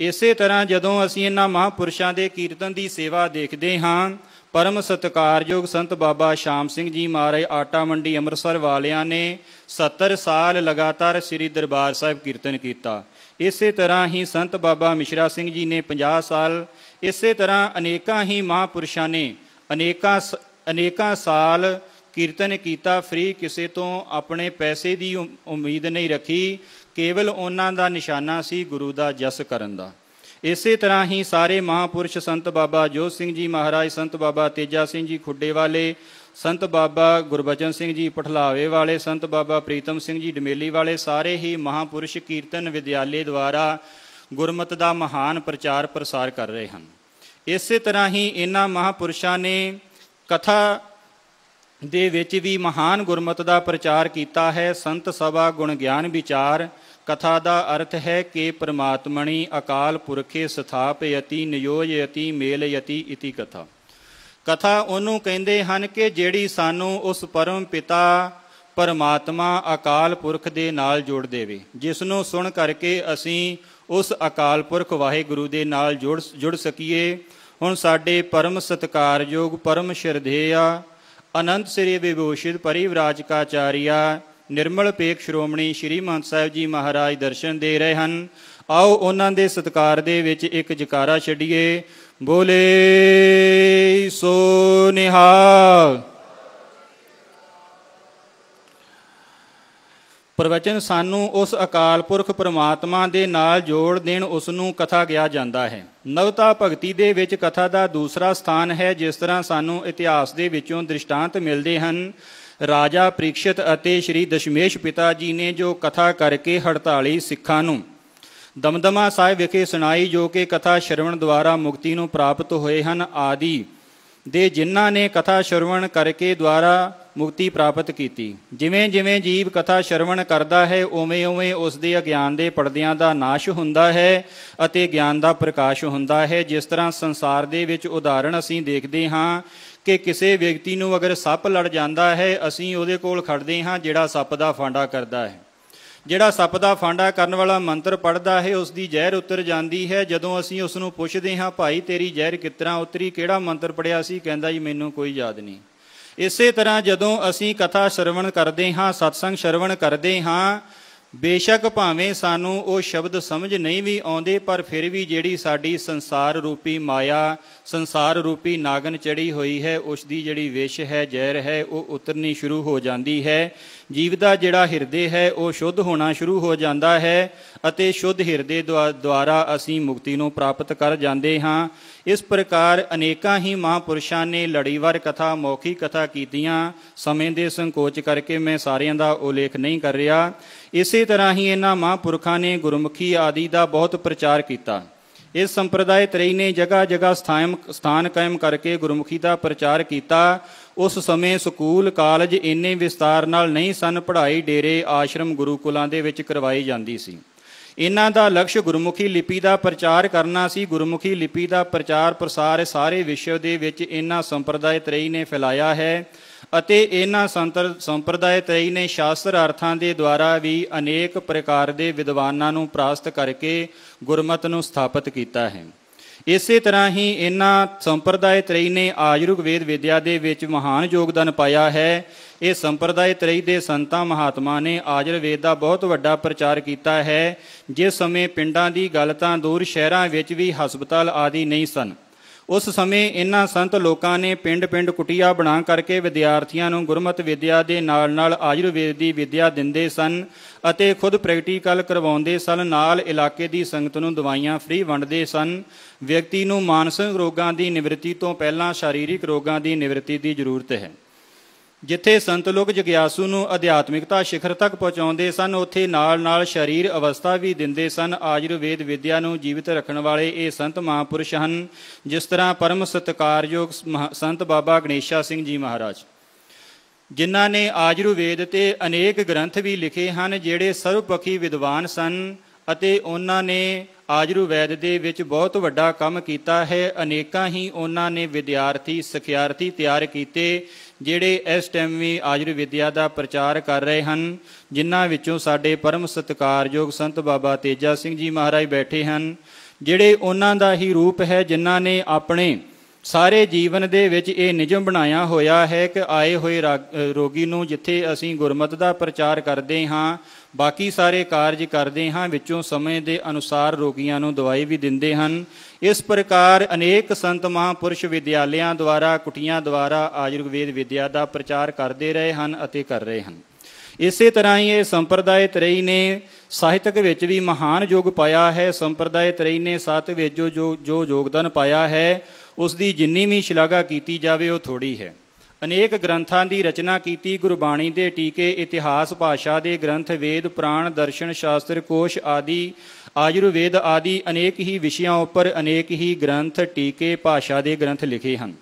ਇਸੇ ਤਰ੍ਹਾਂ ਜਦੋਂ ਅਸੀਂ ਇਹਨਾਂ ਮਹਾਪੁਰਸ਼ਾਂ ਦੇ ਕੀਰਤਨ ਦੀ ਸੇਵਾ ਦੇਖਦੇ ਹਾਂ ਪਰਮ ਸਤਕਾਰਯੋਗ ਸੰਤ ਬਾਬਾ ਸ਼ਾਮ ਸਿੰਘ ਜੀ ਮਹਾਰਾਜ ਆਟਾ ਮੰਡੀ ਅੰਮ੍ਰਿਤਸਰ ਵਾਲਿਆਂ ਨੇ 70 ਸਾਲ ਲਗਾਤਾਰ ਸ੍ਰੀ ਦਰਬਾਰ ਸਾਹਿਬ ਕੀਰਤਨ ਕੀਤਾ ਇਸੇ ਤਰ੍ਹਾਂ ਹੀ ਸੰਤ ਬਾਬਾ ਮਿਸ਼ਰਾ ਸਿੰਘ ਜੀ ਨੇ 50 ਸਾਲ ਇਸੇ ਤਰ੍ਹਾਂ ਅਨੇਕਾਂ ਹੀ ਮਹਾਪੁਰਸ਼ਾਂ ਨੇ ਅਨੇਕਾਂ ਅਨੇਕਾਂ ਸਾਲ ਕੀਰਤਨ ਕੀਤਾ ਫ੍ਰੀ ਕਿਸੇ ਤੋਂ ਆਪਣੇ ਪੈਸੇ ਦੀ ਉਮੀਦ ਨਹੀਂ ਰੱਖੀ ਕੇਵਲ ਉਹਨਾਂ ਦਾ ਨਿਸ਼ਾਨਾ ਸੀ ਗੁਰੂ ਦਾ ਜਸ ਕਰਨ ਦਾ ਇਸੇ ਤਰ੍ਹਾਂ ਹੀ ਸਾਰੇ ਮਹਾਪੁਰਸ਼ ਸੰਤ ਬਾਬਾ ਜੋਤ ਸਿੰਘ ਜੀ ਮਹਾਰਾਜ ਸੰਤ ਬਾਬਾ ਤੇਜਾ ਸਿੰਘ ਜੀ ਖੁੱਡੇ ਵਾਲੇ ਸੰਤ ਬਾਬਾ ਗੁਰਬਚਨ ਸਿੰਘ ਜੀ ਪਠਲਾਵੇ ਵਾਲੇ ਸੰਤ ਬਾਬਾ ਪ੍ਰੀਤਮ ਸਿੰਘ ਜੀ ਡਮੇਲੀ ਵਾਲੇ ਸਾਰੇ ਹੀ ਮਹਾਪੁਰਸ਼ ਕੀਰਤਨ ਵਿਦਿਆਲੇ ਦੁਆਰਾ ਗੁਰਮਤ ਦਾ ਮਹਾਨ ਪ੍ਰਚਾਰ ਪ੍ਰਸਾਰ ਕਰ ਰਹੇ ਹਨ ਇਸੇ ਤਰ੍ਹਾਂ ਹੀ ਇਹਨਾਂ ਮਹਾਪੁਰਸ਼ਾਂ ਨੇ ਕਥਾ ਦੇ ਵਿੱਚ ਵੀ ਮਹਾਨ ਗੁਰਮਤ ਦਾ ਪ੍ਰਚਾਰ ਕੀਤਾ ਹੈ ਸੰਤ ਸਭਾ ਗੁਣ ਗਿਆਨ ਵਿਚਾਰ ਕਥਾ ਦਾ ਅਰਥ ਹੈ ਕਿ ਪ੍ਰਮਾਤਮਣੀ ਅਕਾਲ ਪੁਰਖੇ ਸਥਾਪਯਤੀ ਨਿਯੋਜਯਤੀ ਮੇਲਯਤੀ ਇਤੀ ਕਥਾ ਕਥਾ ਉਹਨੂੰ ਕਹਿੰਦੇ ਹਨ ਕਿ ਜਿਹੜੀ ਸਾਨੂੰ ਉਸ ਪਰਮ ਪਿਤਾ ਪਰਮਾਤਮਾ ਅਕਾਲ ਪੁਰਖ ਦੇ ਨਾਲ ਜੋੜ ਦੇਵੇ ਜਿਸ ਨੂੰ ਸੁਣ ਕਰਕੇ ਅਸੀਂ ਉਸ ਅਕਾਲ ਪੁਰਖ ਵਾਹਿਗੁਰੂ ਦੇ ਨਾਲ ਜੁੜ ਜੁੜ ਸਕੀਏ ਹੁਣ ਸਾਡੇ ਪਰਮ ਸਤਕਾਰਯੋਗ ਪਰਮ ਸ਼ਰਧੇਆ ਅਨੰਤ ਸ੍ਰੀ ਵਿਭੂਸ਼ਿਤ ਪਰਿਵਰਾਜ ਕਾਚਾਰੀਆ ਨਿਰਮਲ ਪੇਖ ਸ਼੍ਰੋਮਣੀ ਸ਼੍ਰੀ ਮਹੰਤ ਸਾਹਿਬ ਜੀ ਮਹਾਰਾਜ ਦਰਸ਼ਨ ਦੇ ਰਹੇ ਹਨ ਆਓ ਉਹਨਾਂ ਦੇ ਸਤਕਾਰ ਦੇ ਵਿੱਚ ਇੱਕ ਜਕਾਰਾ ਛੱਡੀਏ ਬੋਲੇ ਸੋ ਨਿਹਾਲ ਪ੍ਰਵਚਨ ਸਾਨੂੰ ਉਸ ਅਕਾਲ ਪੁਰਖ ਪ੍ਰਮਾਤਮਾ ਦੇ ਨਾਲ ਜੋੜ ਦੇਣ ਉਸ ਨੂੰ ਕਥਾ ਗਿਆ ਜਾਂਦਾ ਹੈ ਨਵਤਾ ਭਗਤੀ ਦੇ ਵਿੱਚ ਕਥਾ ਦਾ ਦੂਸਰਾ ਸਥਾਨ ਹੈ ਜਿਸ ਤਰ੍ਹਾਂ ਸਾਨੂੰ ਇਤਿਹਾਸ ਦੇ ਵਿੱਚੋਂ ਦ੍ਰਿਸ਼ਟਾਂਤ ਮਿਲਦੇ ਹਨ ਰਾਜਾ ਪ੍ਰੀਖਿਤ ਅਤੇ ਸ਼੍ਰੀ ਦਸ਼ਮੇਸ਼ ਪਿਤਾ ਜੀ ਨੇ ਜੋ ਕਥਾ ਕਰਕੇ 48 ਸਿੱਖਾਂ ਨੂੰ ਦਮਦਮਾ ਸਾਹਿਬ ਵਿਖੇ ਸੁਣਾਈ ਜੋ ਕਿ ਕਥਾ ਸ਼ਰਵਣ ਦੁਆਰਾ ਮੁਕਤੀ ਨੂੰ ਪ੍ਰਾਪਤ ਹੋਏ ਹਨ ਆਦੀ ਦੇ ਜਿਨ੍ਹਾਂ ਨੇ ਕਥਾ ਸ਼ਰਵਣ ਕਰਕੇ ਦੁਆਰਾ ਮੁਕਤੀ ਪ੍ਰਾਪਤ ਕੀਤੀ ਜਿਵੇਂ ਜਿਵੇਂ ਜੀਵ ਕਥਾ ਸ਼ਰਵਣ ਕਰਦਾ ਹੈ ਉਵੇਂ ਉਵੇਂ ਉਸ ਦੇ ਅਗਿਆਨ ਦੇ ਪਰਦਿਆਂ ਦਾ ਨਾਸ਼ ਹੁੰਦਾ ਹੈ ਅਤੇ ਗਿਆਨ ਦਾ ਪ੍ਰਕਾਸ਼ ਹੁੰਦਾ ਹੈ ਜਿਸ ਤਰ੍ਹਾਂ ਸੰਸਾਰ ਦੇ ਵਿੱਚ ਉਦਾਹਰਣ ਅਸੀਂ ਦੇਖਦੇ ਹਾਂ ਕਿ ਕਿਸੇ ਵਿਅਕਤੀ ਨੂੰ ਅਗਰ ਸੱਪ ਲੜ ਜਾਂਦਾ ਹੈ ਅਸੀਂ ਉਹਦੇ ਕੋਲ ਖੜਦੇ ਹਾਂ ਜਿਹੜਾ ਸੱਪ ਦਾ ਫਾਂਡਾ ਕਰਦਾ ਹੈ ਜਿਹੜਾ ਸੱਪ ਦਾ ਫਾਂਡਾ ਕਰਨ ਵਾਲਾ ਮੰਤਰ ਪੜਦਾ ਹੈ ਉਸ ਦੀ ਜ਼ਹਿਰ ਉਤਰ ਜਾਂਦੀ ਹੈ ਜਦੋਂ ਅਸੀਂ ਉਸ ਨੂੰ ਪੁੱਛਦੇ ਹਾਂ ਭਾਈ ਤੇਰੀ ਜ਼ਹਿਰ ਕਿਤਨਾ ਉਤਰੀ ਕਿਹੜਾ ਮੰਤਰ ਪੜਿਆ ਸੀ ਕਹਿੰਦਾ ਜੀ ਮੈਨੂੰ ਕੋਈ ਯਾਦ ਨਹੀਂ ਇਸੇ ਤਰ੍ਹਾਂ ਜਦੋਂ ਅਸੀਂ ਕਥਾ ਸ਼ਰਵਣ ਕਰਦੇ ਹਾਂ ਸਤਸੰਗ ਸ਼ਰਵਣ ਕਰਦੇ ਹਾਂ ਬੇਸ਼ੱਕ ਭਾਵੇਂ ਸਾਨੂੰ ਉਹ ਸ਼ਬਦ ਸਮਝ ਨਹੀਂ ਵੀ ਆਉਂਦੇ ਪਰ ਫਿਰ ਵੀ ਜਿਹੜੀ ਸਾਡੀ ਸੰਸਾਰ ਰੂਪੀ ਮਾਇਆ ਸੰਸਾਰ ਰੂਪੀ ਨਾਗਨ ਚੜੀ ਹੋਈ ਹੈ ਉਸ ਦੀ ਜਿਹੜੀ ਵਿਸ਼ ਹੈ ਜ਼ਹਿਰ ਹੈ ਉਹ ਉਤਰਨੀ ਸ਼ੁਰੂ ਹੋ ਜਾਂਦੀ ਹੈ ਜੀਵ ਦਾ ਜਿਹੜਾ ਹਿਰਦੇ ਹੈ ਉਹ ਸ਼ੁੱਧ ਹੋਣਾ ਸ਼ੁਰੂ ਹੋ ਜਾਂਦਾ ਹੈ ਅਤੇ ਸ਼ੁੱਧ ਹਿਰਦੇ ਦੁਆਰਾ ਅਸੀਂ ਮੁਕਤੀ ਨੂੰ ਪ੍ਰਾਪਤ ਕਰ ਜਾਂਦੇ ਹਾਂ ਇਸ ਪ੍ਰਕਾਰ ਅਨੇਕਾਂ ਹੀ ਮਹਾਪੁਰਸ਼ਾਂ ਨੇ ਲੜੀਵਾਰ ਕਥਾ ਮੌਖੀ ਕਥਾ ਕੀਤੀਆਂ ਸਮੇਂ ਦੇ ਸੰਕੋਚ ਕਰਕੇ ਮੈਂ ਸਾਰਿਆਂ ਦਾ ਉਲੇਖ ਨਹੀਂ ਕਰ ਰਿਹਾ ਇਸੇ ਤਰ੍ਹਾਂ ਹੀ ਇਹਨਾਂ ਮਹਾਂਪੁਰਖਾਂ ਨੇ ਗੁਰਮੁਖੀ ਆਦਿ ਦਾ ਬਹੁਤ ਪ੍ਰਚਾਰ ਕੀਤਾ ਇਸ ਸੰਪਰਦਾਇ ਤ੍ਰੈ ਨੇ ਜਗਾ ਜਗਾ ਸਥਾਇਮ ਸਥਾਨ ਕਾਇਮ ਕਰਕੇ ਗੁਰਮੁਖੀ ਦਾ ਪ੍ਰਚਾਰ ਕੀਤਾ ਉਸ ਸਮੇਂ ਸਕੂਲ ਕਾਲਜ ਇੰਨੇ ਵਿਸਤਾਰ ਨਾਲ ਨਹੀਂ ਸਨ ਪੜ੍ਹਾਈ ਡੇਰੇ ਆਸ਼ਰਮ ਗੁਰੂਕੁਲਾਂ ਦੇ ਵਿੱਚ ਕਰਵਾਈ ਜਾਂਦੀ ਸੀ ਇਹਨਾਂ ਦਾ ਲਕਸ਼ ਗੁਰਮੁਖੀ ਲਿਪੀ ਦਾ ਪ੍ਰਚਾਰ ਕਰਨਾ ਸੀ ਗੁਰਮੁਖੀ ਲਿਪੀ ਦਾ ਪ੍ਰਚਾਰ ਪ੍ਰਸਾਰ ਸਾਰੇ ਵਿਸ਼ਵ ਦੇ ਵਿੱਚ ਇਹਨਾਂ ਸੰਪਰਦਾਇ ਤ੍ਰੈ ਨੇ ਫੈਲਾਇਆ ਹੈ ਅਤੇ ਇਹਨਾਂ ਸੰਤਰ ਸੰਪਰਦਾਇ ਤਈ ਨੇ ਸ਼ਾਸਤਰ ਅਰਥਾਂ ਦੇ ਦੁਆਰਾ ਵੀ ਅਨੇਕ ਪ੍ਰਕਾਰ ਦੇ ਵਿਦਵਾਨਾਂ ਨੂੰ ਪ੍ਰਾਸਤ ਕਰਕੇ ਗੁਰਮਤ ਨੂੰ ਸਥਾਪਿਤ ਕੀਤਾ ਹੈ ਇਸੇ ਤਰ੍ਹਾਂ ਹੀ ਇਹਨਾਂ ਸੰਪਰਦਾਇ ਤ੍ਰਈ ਨੇ ਆਯੁਰਵੇਦ ਵਿਦਿਆ ਦੇ ਵਿੱਚ ਮਹਾਨ ਯੋਗਦਾਨ ਪਾਇਆ ਹੈ ਇਹ ਸੰਪਰਦਾਇ ਤ੍ਰਈ ਦੇ ਸੰਤਾਂ ਮਹਾਤਮਾ ਨੇ ਆਯੁਰਵੇਦ ਦਾ ਬਹੁਤ ਵੱਡਾ ਪ੍ਰਚਾਰ ਕੀਤਾ ਹੈ ਜਿਸ ਸਮੇਂ ਪਿੰਡਾਂ ਦੀ ਗੱਲ ਤਾਂ ਦੂਰ ਸ਼ਹਿਰਾਂ ਵਿੱਚ ਵੀ ਹਸਪਤਾਲ ਆਦਿ ਨਹੀਂ ਸਨ ਉਸ ਸਮੇਂ ਇਹਨਾਂ ਸੰਤ ਲੋਕਾਂ ਨੇ ਪਿੰਡ-ਪਿੰਡ ਕੁਟਿਆ ਬਣਾ ਕਰਕੇ ਵਿਦਿਆਰਥੀਆਂ ਨੂੰ ਗੁਰਮਤਿ ਵਿੱਦਿਆ ਦੇ ਨਾਲ-ਨਾਲ ਆਯੁਰਵੇਦ ਦੀ ਵਿੱਦਿਆ ਦਿੰਦੇ ਸਨ ਅਤੇ ਖੁਦ ਪ੍ਰੈਕਟੀਕਲ ਕਰਵਾਉਂਦੇ ਸਨ ਨਾਲ ਇਲਾਕੇ ਦੀ ਸੰਗਤ ਨੂੰ ਦਵਾਈਆਂ ਫ੍ਰੀ ਵੰਡਦੇ ਸਨ ਵਿਅਕਤੀ ਨੂੰ ਮਾਨਸਿਕ ਰੋਗਾਂ ਦੀ ਨਿਵਰਤੀ ਤੋਂ ਪਹਿਲਾਂ ਸਰੀਰਿਕ ਰੋਗਾਂ ਦੀ ਨਿਵਰਤੀ ਦੀ ਜ਼ਰੂਰਤ ਹੈ ਜਿੱਥੇ ਸੰਤ ਲੋਕ ਜਗਿਆਸੂ ਨੂੰ ਅਧਿਆਤਮਿਕਤਾ ਸਿਖਰ ਤੱਕ ਪਹੁੰਚਾਉਂਦੇ ਸਨ ਉੱਥੇ ਨਾਲ-ਨਾਲ ਸਰੀਰ ਅਵਸਥਾ ਵੀ ਦਿੰਦੇ ਸਨ ਆਯੁਰਵੇਦ ਵਿਦਿਆ ਨੂੰ ਜੀਵਿਤ ਰੱਖਣ ਵਾਲੇ ਇਹ ਸੰਤ ਮਹਾਪੁਰਸ਼ ਹਨ ਜਿਸ ਤਰ੍ਹਾਂ ਪਰਮ ਸਤਕਾਰਯੋਗ ਸੰਤ ਬਾਬਾ ਗਣੇਸ਼ਾ ਸਿੰਘ ਜੀ ਮਹਾਰਾਜ ਜਿਨ੍ਹਾਂ ਨੇ ਆਯੁਰਵੇਦ ਤੇ ਅਨੇਕ ਗ੍ਰੰਥ ਵੀ ਲਿਖੇ ਹਨ ਜਿਹੜੇ ਸਰਵਪੱਖੀ ਵਿਦਵਾਨ ਸਨ ਅਤੇ ਉਹਨਾਂ ਨੇ ਆਜਰੂਵੈਦ ਦੇ ਵਿੱਚ ਬਹੁਤ ਵੱਡਾ ਕੰਮ ਕੀਤਾ ਹੈ ਅਨੇਕਾਂ ਹੀ ਉਹਨਾਂ ਨੇ ਵਿਦਿਆਰਥੀ ਸਿਖਿਆਰਥੀ ਤਿਆਰ ਕੀਤੇ ਜਿਹੜੇ ਇਸ ਟਾਈਮ ਵੀ ਆਜਰੂਵਿਦਿਆ ਦਾ ਪ੍ਰਚਾਰ ਕਰ ਰਹੇ ਹਨ ਜਿਨ੍ਹਾਂ ਵਿੱਚੋਂ ਸਾਡੇ ਪਰਮ ਸਤਿਕਾਰਯੋਗ ਸੰਤ ਬਾਬਾ ਤੇਜਾ ਸਿੰਘ ਜੀ ਮਹਾਰਾਜ ਬੈਠੇ ਹਨ ਜਿਹੜੇ ਉਹਨਾਂ ਦਾ ਹੀ ਰੂਪ ਹੈ ਜਿਨ੍ਹਾਂ ਨੇ ਆਪਣੇ ਸਾਰੇ ਜੀਵਨ ਦੇ ਵਿੱਚ ਇਹ ਨਿਯਮ ਬਣਾਇਆ ਹੋਇਆ ਹੈ ਕਿ ਆਏ ਹੋਏ ਰੋਗੀ ਨੂੰ ਜਿੱਥੇ ਅਸੀਂ ਗੁਰਮਤ ਦਾ ਪ੍ਰਚਾਰ ਕਰਦੇ ਹਾਂ ਬਾਕੀ ਸਾਰੇ ਕਾਰਜ ਕਰਦੇ ਹਾਂ ਵਿੱਚੋਂ ਸਮੇਂ ਦੇ ਅਨੁਸਾਰ ਰੋਗੀਆਂ ਨੂੰ ਦਵਾਈ ਵੀ ਦਿੰਦੇ ਹਨ ਇਸ ਪ੍ਰਕਾਰ ਅਨੇਕ ਸੰਤ ਮਹਾਂਪੁਰਸ਼ ਵਿਦਿਆਲਿਆਂ ਦੁਆਰਾ ਕੁਟੀਆਂ ਦੁਆਰਾ ਆਯੁਰਵੇਦ ਵਿਦਿਆ ਦਾ ਪ੍ਰਚਾਰ ਕਰਦੇ ਰਹੇ ਹਨ ਅਤੇ ਕਰ ਰਹੇ ਹਨ ਇਸੇ ਤਰ੍ਹਾਂ ਹੀ ਇਹ ਸੰਪਰਦਾਇ ਤਰਈ ਨੇ ਸਾਹਿਤਕ ਵਿੱਚ ਵੀ ਮਹਾਨ ਯੋਗ ਪਾਇਆ ਹੈ ਸੰਪਰਦਾਇ ਤਰਈ ਨੇ ਸਾਤ ਵਿੱਚ ਜੋ ਜੋ ਯੋਗਦਾਨ ਪਾਇਆ ਹੈ ਉਸ ਦੀ ਜਿੰਨੀ ਵੀ ਸ਼ਲਾਘਾ ਕੀਤੀ ਜਾਵੇ ਉਹ ਥੋੜੀ ਹੈ ਅਨੇਕ ਗ੍ਰੰਥਾਂ ਦੀ ਰਚਨਾ ਕੀਤੀ ਗੁਰਬਾਣੀ ਦੇ ਟੀਕੇ ਇਤਿਹਾਸ ਭਾਸ਼ਾ ਦੇ ਗ੍ਰੰਥ ਵੇਦ ਪ੍ਰਾਣ ਦਰਸ਼ਨ ਸ਼ਾਸਤਰ ਕੋਸ਼ ਆਦਿ ਆਯੁਰਵੇਦ ਆਦਿ ਅਨੇਕ ਹੀ ਵਿਸ਼ਿਆਂ ਉੱਪਰ ਅਨੇਕ ਹੀ ਗ੍ਰੰਥ ਟੀਕੇ ਭਾਸ਼ਾ ਦੇ ਗ੍ਰੰਥ ਲਿਖੇ ਹਨ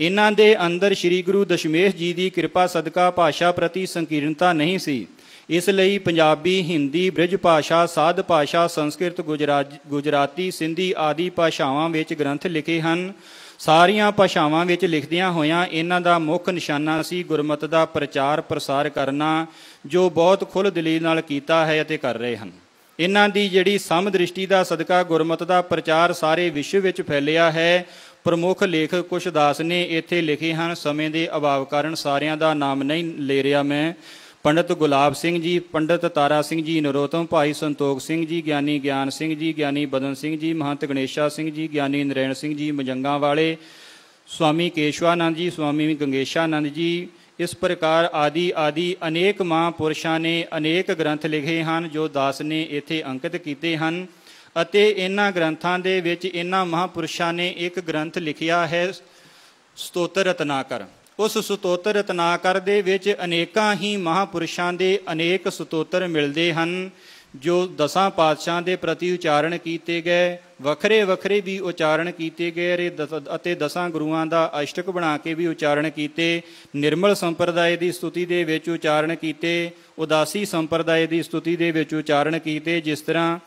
ਇਹਨਾਂ ਦੇ ਅੰਦਰ ਸ੍ਰੀ ਗੁਰੂ ਦਸ਼ਮੇਸ਼ ਜੀ ਦੀ ਕਿਰਪਾ ਸਦਕਾ ਭਾਸ਼ਾ ਪ੍ਰਤੀ ਸੰਕੀਰਣਤਾ ਨਹੀਂ ਸੀ ਇਸ ਲਈ ਪੰਜਾਬੀ ਹਿੰਦੀ ਬ੍ਰਿਜ ਭਾਸ਼ਾ ਸਾਧ ਭਾਸ਼ਾ ਸੰਸਕ੍ਰਿਤ ਗੁਜਰਾਤੀ ਸਿੰਧੀ ਆਦਿ ਭਾਸ਼ਾਵਾਂ ਵਿੱਚ ਗ੍ਰੰਥ ਲਿਖੇ ਹਨ ਸਾਰੀਆਂ ਭਾਸ਼ਾਵਾਂ ਵਿੱਚ ਲਿਖਦਿਆਂ ਹੋਇਆਂ ਇਹਨਾਂ ਦਾ ਮੁੱਖ ਨਿਸ਼ਾਨਾ ਸੀ ਗੁਰਮਤਿ ਦਾ ਪ੍ਰਚਾਰ ਪ੍ਰਸਾਰ ਕਰਨਾ ਜੋ ਬਹੁਤ ਖੁੱਲ੍ਹ ਦਿਲੀ ਨਾਲ ਕੀਤਾ ਹੈ ਅਤੇ ਕਰ ਰਹੇ ਹਨ ਇਹਨਾਂ ਦੀ ਜਿਹੜੀ ਸਮ ਦ੍ਰਿਸ਼ਟੀ ਦਾ ਸਦਕਾ ਗੁਰਮਤਿ ਦਾ ਪ੍ਰਚਾਰ ਸਾਰੇ ਵਿਸ਼ਵ ਵਿੱਚ ਫੈਲਿਆ ਹੈ ਪ੍ਰਮੁੱਖ ਲੇਖਕ ਕੁਸ਼ਦਾਸ ਨੇ ਇੱਥੇ ਲਿਖੇ ਹਨ ਸਮੇਂ ਦੇ ਅਭਾਵ ਕਾਰਨ ਸਾਰਿਆਂ ਦਾ ਨਾਮ ਨਹੀਂ ਲੈ ਰਿਹਾ ਮੈਂ ਪੰਡਤ ਗੁਲਾਬ ਸਿੰਘ ਜੀ ਪੰਡਤ ਤਾਰਾ ਸਿੰਘ ਜੀ ਨਰੋਤਮ ਭਾਈ ਸੰਤੋਖ ਸਿੰਘ ਜੀ ਗਿਆਨੀ ਗਿਆਨ ਸਿੰਘ ਜੀ ਗਿਆਨੀ ਬਦਨ ਸਿੰਘ ਜੀ ਮਹੰਤ ਗਣੇਸ਼ਾ ਸਿੰਘ ਜੀ ਗਿਆਨੀ ਨਰੇਣ ਸਿੰਘ ਜੀ ਮਜੰਗਾ ਵਾਲੇ ਸਵਾਮੀ ਕੇਸ਼ਵਾਨੰਦ ਜੀ ਸਵਾਮੀ ਗੰਗੇਸ਼ਾਨੰਦ ਜੀ ਇਸ ਪ੍ਰਕਾਰ ਆਦੀ ਆਦੀ ਅਨੇਕ ਮਹਾਂਪੁਰਸ਼ਾਂ ਨੇ ਅਨੇਕ ਗ੍ਰੰਥ ਲਿਖੇ ਹਨ ਜੋ ਦਾਸ ਨੇ ਇੱਥੇ ਅੰਕਿਤ ਕੀਤੇ ਹਨ ਅਤੇ ਇਹਨਾਂ ਗ੍ਰੰਥਾਂ ਦੇ ਵਿੱਚ ਇਹਨਾਂ ਮਹਾਂਪੁਰਸ਼ਾਂ ਨੇ ਇੱਕ ਗ੍ਰੰਥ ਲਿਖਿਆ ਹੈ ਸਤੋਤਰ ਰਤਨਾਕਰ ਉਸ ਸਤੋਤਰ ਰਤਨਾਕਰ ਦੇ ਵਿੱਚ ਅਨੇਕਾਂ ਹੀ ਮਹਾਪੁਰਸ਼ਾਂ ਦੇ ਅਨੇਕ ਸਤੋਤਰ ਮਿਲਦੇ ਹਨ ਜੋ ਦਸਾਂ ਪਾਤਸ਼ਾਹਾਂ ਦੇ ਪ੍ਰਤੀ ਉਚਾਰਨ ਕੀਤੇ ਗਏ ਵੱਖਰੇ ਵੱਖਰੇ ਵੀ ਉਚਾਰਨ ਕੀਤੇ ਗਏ ਅਤੇ ਦਸਾਂ ਗੁਰੂਆਂ ਦਾ ਅਸ਼ਟਕ ਬਣਾ ਕੇ ਵੀ ਉਚਾਰਨ ਕੀਤੇ ਨਿਰਮਲ ਸੰਪਰਦਾਇ ਦੀ ਸਤੁਤੀ ਦੇ ਵਿੱਚ ਉਚਾਰਨ ਕੀਤੇ ਉਦਾਸੀ ਸੰਪਰਦਾਇ ਦੀ ਸਤੁਤੀ ਦੇ ਵਿੱਚ ਉਚਾਰਨ ਕੀਤੇ ਜਿਸ ਤਰ੍ਹਾਂ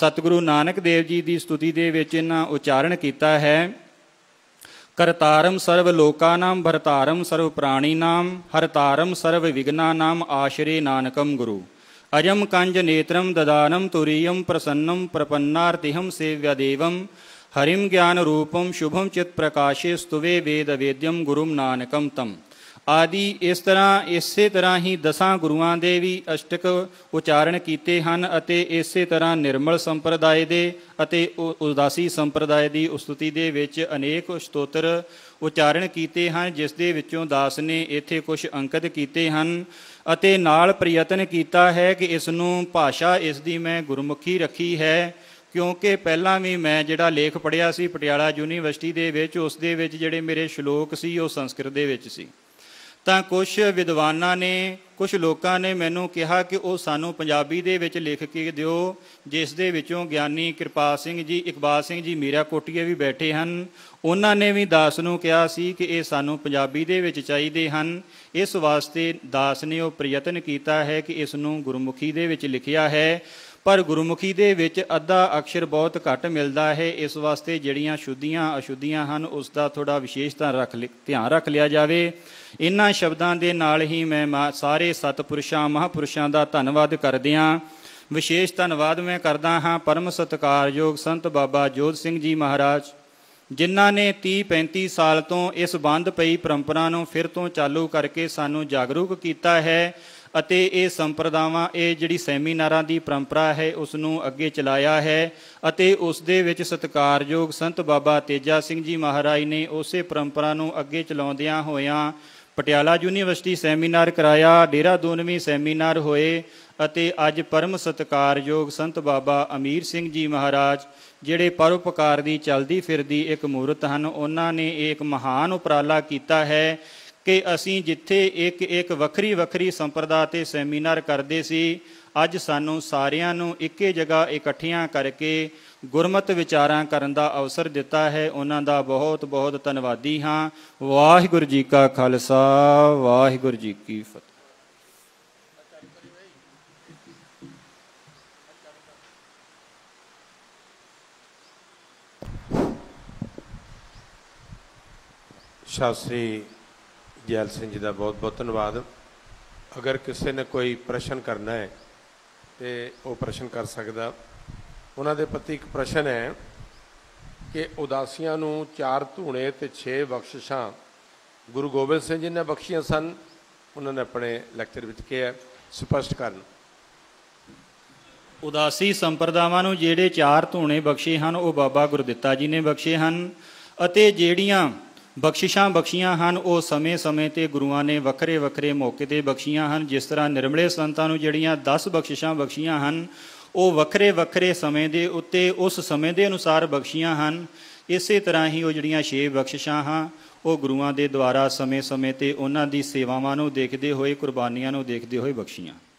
ਸਤਿਗੁਰੂ ਨਾਨਕ ਦੇਵ ਜੀ ਦੀ ਸਤੁਤੀ ਦੇ ਵਿੱਚ ਇਹਨਾਂ ਉਚਾਰਨ ਕੀਤਾ ਹੈ ਕਰਤਾਰਮ ਸਰਵ ਲੋਕਾਨਾਮ ਭਰਤਾਰਮ ਸਰਵ ਪ੍ਰਾਣੀਨਾਮ ਹਰਤਾਰਮ ਸਰਵ ਵਿਗਨਾਨਾਮ ਆਸ਼ਰੇ ਨਾਨਕਮ ਗੁਰੂ ਅਜਮ ਕੰਜ ਨੇਤਰਮ ਦਦਾਨਮ ਤੁਰੀਯਮ ਪ੍ਰਸੰਨਮ ਪ੍ਰਪੰਨਾਰਤਿਹਮ ਸੇਵਯ ਦੇਵਮ ਹਰਿਮ ਗਿਆਨ ਰੂਪਮ ਸ਼ੁਭਮ ਚਿਤ ਪ੍ਰਕਾਸ਼ੇ ಸ್ತುਵੇ ਵੇਦ ਵੇਦਯਮ ਗੁਰੂਮ ਨਾਨਕਮ ਤਮ ਆਦਿ ਇਸ ਤਰ੍ਹਾਂ ਇਸੇ ਤਰ੍ਹਾਂ ਹੀ ਦਸਾਂ ਗੁਰੂਆਂ ਦੇ ਵੀ ਅਸ਼ਟਕ ਉਚਾਰਣ ਕੀਤੇ ਹਨ ਅਤੇ ਇਸੇ ਤਰ੍ਹਾਂ ਨਿਰਮਲ ਸੰਪਰਦਾਇ ਦੇ ਅਤੇ ਉਦਾਸੀ ਸੰਪਰਦਾਇ ਦੀ ਉਸਤਤੀ ਦੇ ਵਿੱਚ ਅਨੇਕ ਸਤੋਤਰ ਉਚਾਰਣ ਕੀਤੇ ਹਨ ਜਿਸ ਦੇ ਵਿੱਚੋਂ ਦਾਸ ਨੇ ਇੱਥੇ ਕੁਝ ਅੰਕਿਤ ਕੀਤੇ ਹਨ ਅਤੇ ਨਾਲ ਪ੍ਰਯਤਨ ਕੀਤਾ ਹੈ ਕਿ ਇਸ ਨੂੰ ਭਾਸ਼ਾ ਇਸ ਦੀ ਮੈਂ ਗੁਰਮੁਖੀ ਰੱਖੀ ਹੈ ਕਿਉਂਕਿ ਪਹਿਲਾਂ ਵੀ ਮੈਂ ਜਿਹੜਾ ਲੇਖ ਪੜਿਆ ਸੀ ਪਟਿਆਲਾ ਯੂਨੀਵਰਸਿਟੀ ਦੇ ਵਿੱਚ ਉਸ ਦੇ ਵਿੱਚ ਜਿਹੜੇ ਮੇਰੇ ਸ਼ਲੋਕ ਸੀ ਉਹ ਸੰਸਕ੍ਰਿਤ ਦੇ ਵਿੱਚ ਸੀ ਤਾਂ ਕੁਝ ਵਿਦਵਾਨਾਂ ਨੇ ਕੁਝ ਲੋਕਾਂ ਨੇ ਮੈਨੂੰ ਕਿਹਾ ਕਿ ਉਹ ਸਾਨੂੰ ਪੰਜਾਬੀ ਦੇ ਵਿੱਚ ਲਿਖ ਕੇ ਦਿਓ ਜਿਸ ਦੇ ਵਿੱਚੋਂ ਗਿਆਨੀ ਕਿਰਪਾ ਸਿੰਘ ਜੀ ਇਕਬਾਲ ਸਿੰਘ ਜੀ ਮੀਰਾ ਕੋਟੀਏ ਵੀ ਬੈਠੇ ਹਨ ਉਹਨਾਂ ਨੇ ਵੀ ਦਾਸ ਨੂੰ ਕਿਹਾ ਸੀ ਕਿ ਇਹ ਸਾਨੂੰ ਪੰਜਾਬੀ ਦੇ ਵਿੱਚ ਚਾਹੀਦੇ ਹਨ ਇਸ ਵਾਸਤੇ ਦਾਸ ਨੇ ਉਹ ਪ੍ਰਯਤਨ ਕੀਤਾ ਹੈ ਕਿ ਇਸ ਨੂੰ ਗੁਰਮੁਖੀ ਦੇ ਵਿੱਚ ਲਿਖਿਆ ਹੈ ਪਰ ਗੁਰਮੁਖੀ ਦੇ ਵਿੱਚ ਅੱਧਾ ਅਕਸ਼ਰ ਬਹੁਤ ਘੱਟ ਮਿਲਦਾ ਹੈ ਇਸ ਵਾਸਤੇ ਜਿਹੜੀਆਂ ਸ਼ੁੱਧੀਆਂ ਅਸ਼ੁੱਧੀਆਂ ਹਨ ਉਸ ਦਾ ਥੋੜਾ ਵਿਸ਼ੇਸ਼ ਤਾਂ ਰੱਖ ਧਿਆਨ ਰੱਖ ਲਿਆ ਜਾਵੇ ਇਹਨਾਂ ਸ਼ਬਦਾਂ ਦੇ ਨਾਲ ਹੀ ਮੈਂ ਸਾਰੇ ਸਤਪੁਰਸ਼ਾਂ ਮਹਾਪੁਰਸ਼ਾਂ ਦਾ ਧੰਨਵਾਦ ਕਰਦਿਆਂ ਵਿਸ਼ੇਸ਼ ਧੰਨਵਾਦ ਮੈਂ ਕਰਦਾ ਹਾਂ ਪਰਮ ਸਤਕਾਰਯੋਗ ਸੰਤ ਬਾਬਾ ਜੋਧ ਸਿੰਘ ਜੀ ਮਹਾਰਾਜ ਜਿਨ੍ਹਾਂ ਨੇ 30 35 ਸਾਲ ਤੋਂ ਇਸ ਬੰਦ ਪਈ ਪਰੰਪਰਾ ਨੂੰ ਫਿਰ ਤੋਂ ਚਾਲੂ ਕਰਕੇ ਸਾਨੂੰ ਜਾਗਰੂਕ ਕੀਤਾ ਹੈ ਅਤੇ ਇਹ ਸੰਪਰਦਾਵਾਂ ਇਹ ਜਿਹੜੀ ਸੈਮੀਨਾਰਾਂ ਦੀ ਪਰੰਪਰਾ ਹੈ ਉਸ ਨੂੰ ਅੱਗੇ ਚਲਾਇਆ ਹੈ ਅਤੇ ਉਸ ਦੇ ਵਿੱਚ ਸਤਿਕਾਰਯੋਗ ਸੰਤ ਬਾਬਾ ਤੇਜਾ ਸਿੰਘ ਜੀ ਮਹਾਰਾਜ ਨੇ ਉਸੇ ਪਰੰਪਰਾ ਨੂੰ ਅੱਗੇ ਚਲਾਉਂਦਿਆਂ ਹੋਇਆਂ ਪਟਿਆਲਾ ਯੂਨੀਵਰਸਿਟੀ ਸੈਮੀਨਾਰ ਕਰਾਇਆ ਡੇਰਾ ਦੋਨਵੀਂ ਸੈਮੀਨਾਰ ਹੋਏ ਅਤੇ ਅੱਜ ਪਰਮ ਸਤਿਕਾਰਯੋਗ ਸੰਤ ਬਾਬਾ ਅਮੀਰ ਸਿੰਘ ਜੀ ਮਹਾਰਾਜ ਜਿਹੜੇ ਪਰਉਪਕਾਰ ਦੀ ਚਲਦੀ ਫਿਰਦੀ ਇੱਕ ਮੂਰਤ ਹਨ ਉਹਨਾਂ ਨੇ ਇੱਕ ਮਹਾਨ ਉਪਰਾਲਾ ਕੀਤਾ ਹੈ ਕਿ ਅਸੀਂ ਜਿੱਥੇ ਇੱਕ ਇੱਕ ਵੱਖਰੀ ਵੱਖਰੀ ਸੰਪਰਦਾ ਤੇ ਸੈਮੀਨਾਰ ਕਰਦੇ ਸੀ ਅੱਜ ਸਾਨੂੰ ਸਾਰਿਆਂ ਨੂੰ ਇੱਕੇ ਜਗ੍ਹਾ ਇਕੱਠਿਆਂ ਕਰਕੇ ਗੁਰਮਤ ਵਿਚਾਰਾਂ ਕਰਨ ਦਾ ਅਵਸਰ ਦਿੱਤਾ ਹੈ ਉਹਨਾਂ ਦਾ ਬਹੁਤ ਬਹੁਤ ਧੰਨਵਾਦੀ ਹਾਂ ਵਾਹਿਗੁਰੂ ਜੀ ਕਾ ਖਾਲਸਾ ਵਾਹਿਗੁਰੂ ਜੀ ਕੀ ਫਤਿਹ ਸ਼ਾਸਤਰੀ ਜੈਲ ਸਿੰਘ ਜੀ ਦਾ ਬਹੁਤ ਬਹੁਤ ਧੰਨਵਾਦ ਅਗਰ ਕਿਸੇ ਨੇ ਕੋਈ ਪ੍ਰਸ਼ਨ ਕਰਨਾ ਹੈ ਤੇ ਉਹ ਪ੍ਰਸ਼ਨ ਕਰ ਸਕਦਾ ਉਹਨਾਂ ਦੇ ਪਤੀ ਇੱਕ ਪ੍ਰਸ਼ਨ ਹੈ ਕਿ ਉਦਾਸੀਆਂ ਨੂੰ ਚਾਰ ਧੂਣੇ ਤੇ 6 ਬਖਸ਼ਿਸ਼ਾਂ ਗੁਰੂ ਗੋਬਿੰਦ ਸਿੰਘ ਜੀ ਨੇ ਬਖਸ਼ੀਆਂ ਸਨ ਉਹਨਾਂ ਨੇ ਆਪਣੇ ਲੈਕਚਰ ਵਿੱਚ ਕਿਹਾ ਸਪਸ਼ਟ ਕਰਨ ਉਦਾਸੀ ਸੰਪਰਦਾਵਾਂ ਨੂੰ ਜਿਹੜੇ ਚਾਰ ਧੂਣੇ ਬਖਸ਼ੇ ਹਨ ਉਹ ਬਾਬਾ ਗੁਰਦਿੱਤਾ ਜੀ ਨੇ ਬਖਸ਼ੇ ਹਨ ਅਤੇ ਜਿਹੜੀਆਂ ਬਖਸ਼ਿਸ਼ਾਂ ਬਖਸ਼ੀਆਂ ਹਨ ਉਹ ਸਮੇਂ-ਸਮੇਂ ਤੇ ਗੁਰੂਆਂ ਨੇ ਵੱਖਰੇ-ਵੱਖਰੇ ਮੌਕੇ ਤੇ ਬਖਸ਼ੀਆਂ ਹਨ ਜਿਸ ਤਰ੍ਹਾਂ ਨਿਰਮਲੇ ਸੰਤਾਂ ਨੂੰ ਜਿਹੜੀਆਂ 10 ਬਖਸ਼ਿਸ਼ਾਂ ਬਖਸ਼ੀਆਂ ਹਨ ਉਹ ਵੱਖਰੇ-ਵੱਖਰੇ ਸਮੇਂ ਦੇ ਉੱਤੇ ਉਸ ਸਮੇਂ ਦੇ ਅਨੁਸਾਰ ਬਖਸ਼ੀਆਂ ਹਨ ਇਸੇ ਤਰ੍ਹਾਂ ਹੀ ਉਹ ਜਿਹੜੀਆਂ 6 ਬਖਸ਼ਿਸ਼ਾਂ ਹਨ ਉਹ ਗੁਰੂਆਂ ਦੇ ਦੁਆਰਾ ਸਮੇਂ-ਸਮੇਂ ਤੇ ਉਹਨਾਂ ਦੀ ਸੇਵਾਵਾਂ ਨੂੰ ਦੇਖਦੇ ਹੋਏ ਕੁਰਬਾਨੀਆਂ ਨੂੰ ਦੇਖਦੇ ਹੋਏ ਬਖਸ਼ੀਆਂ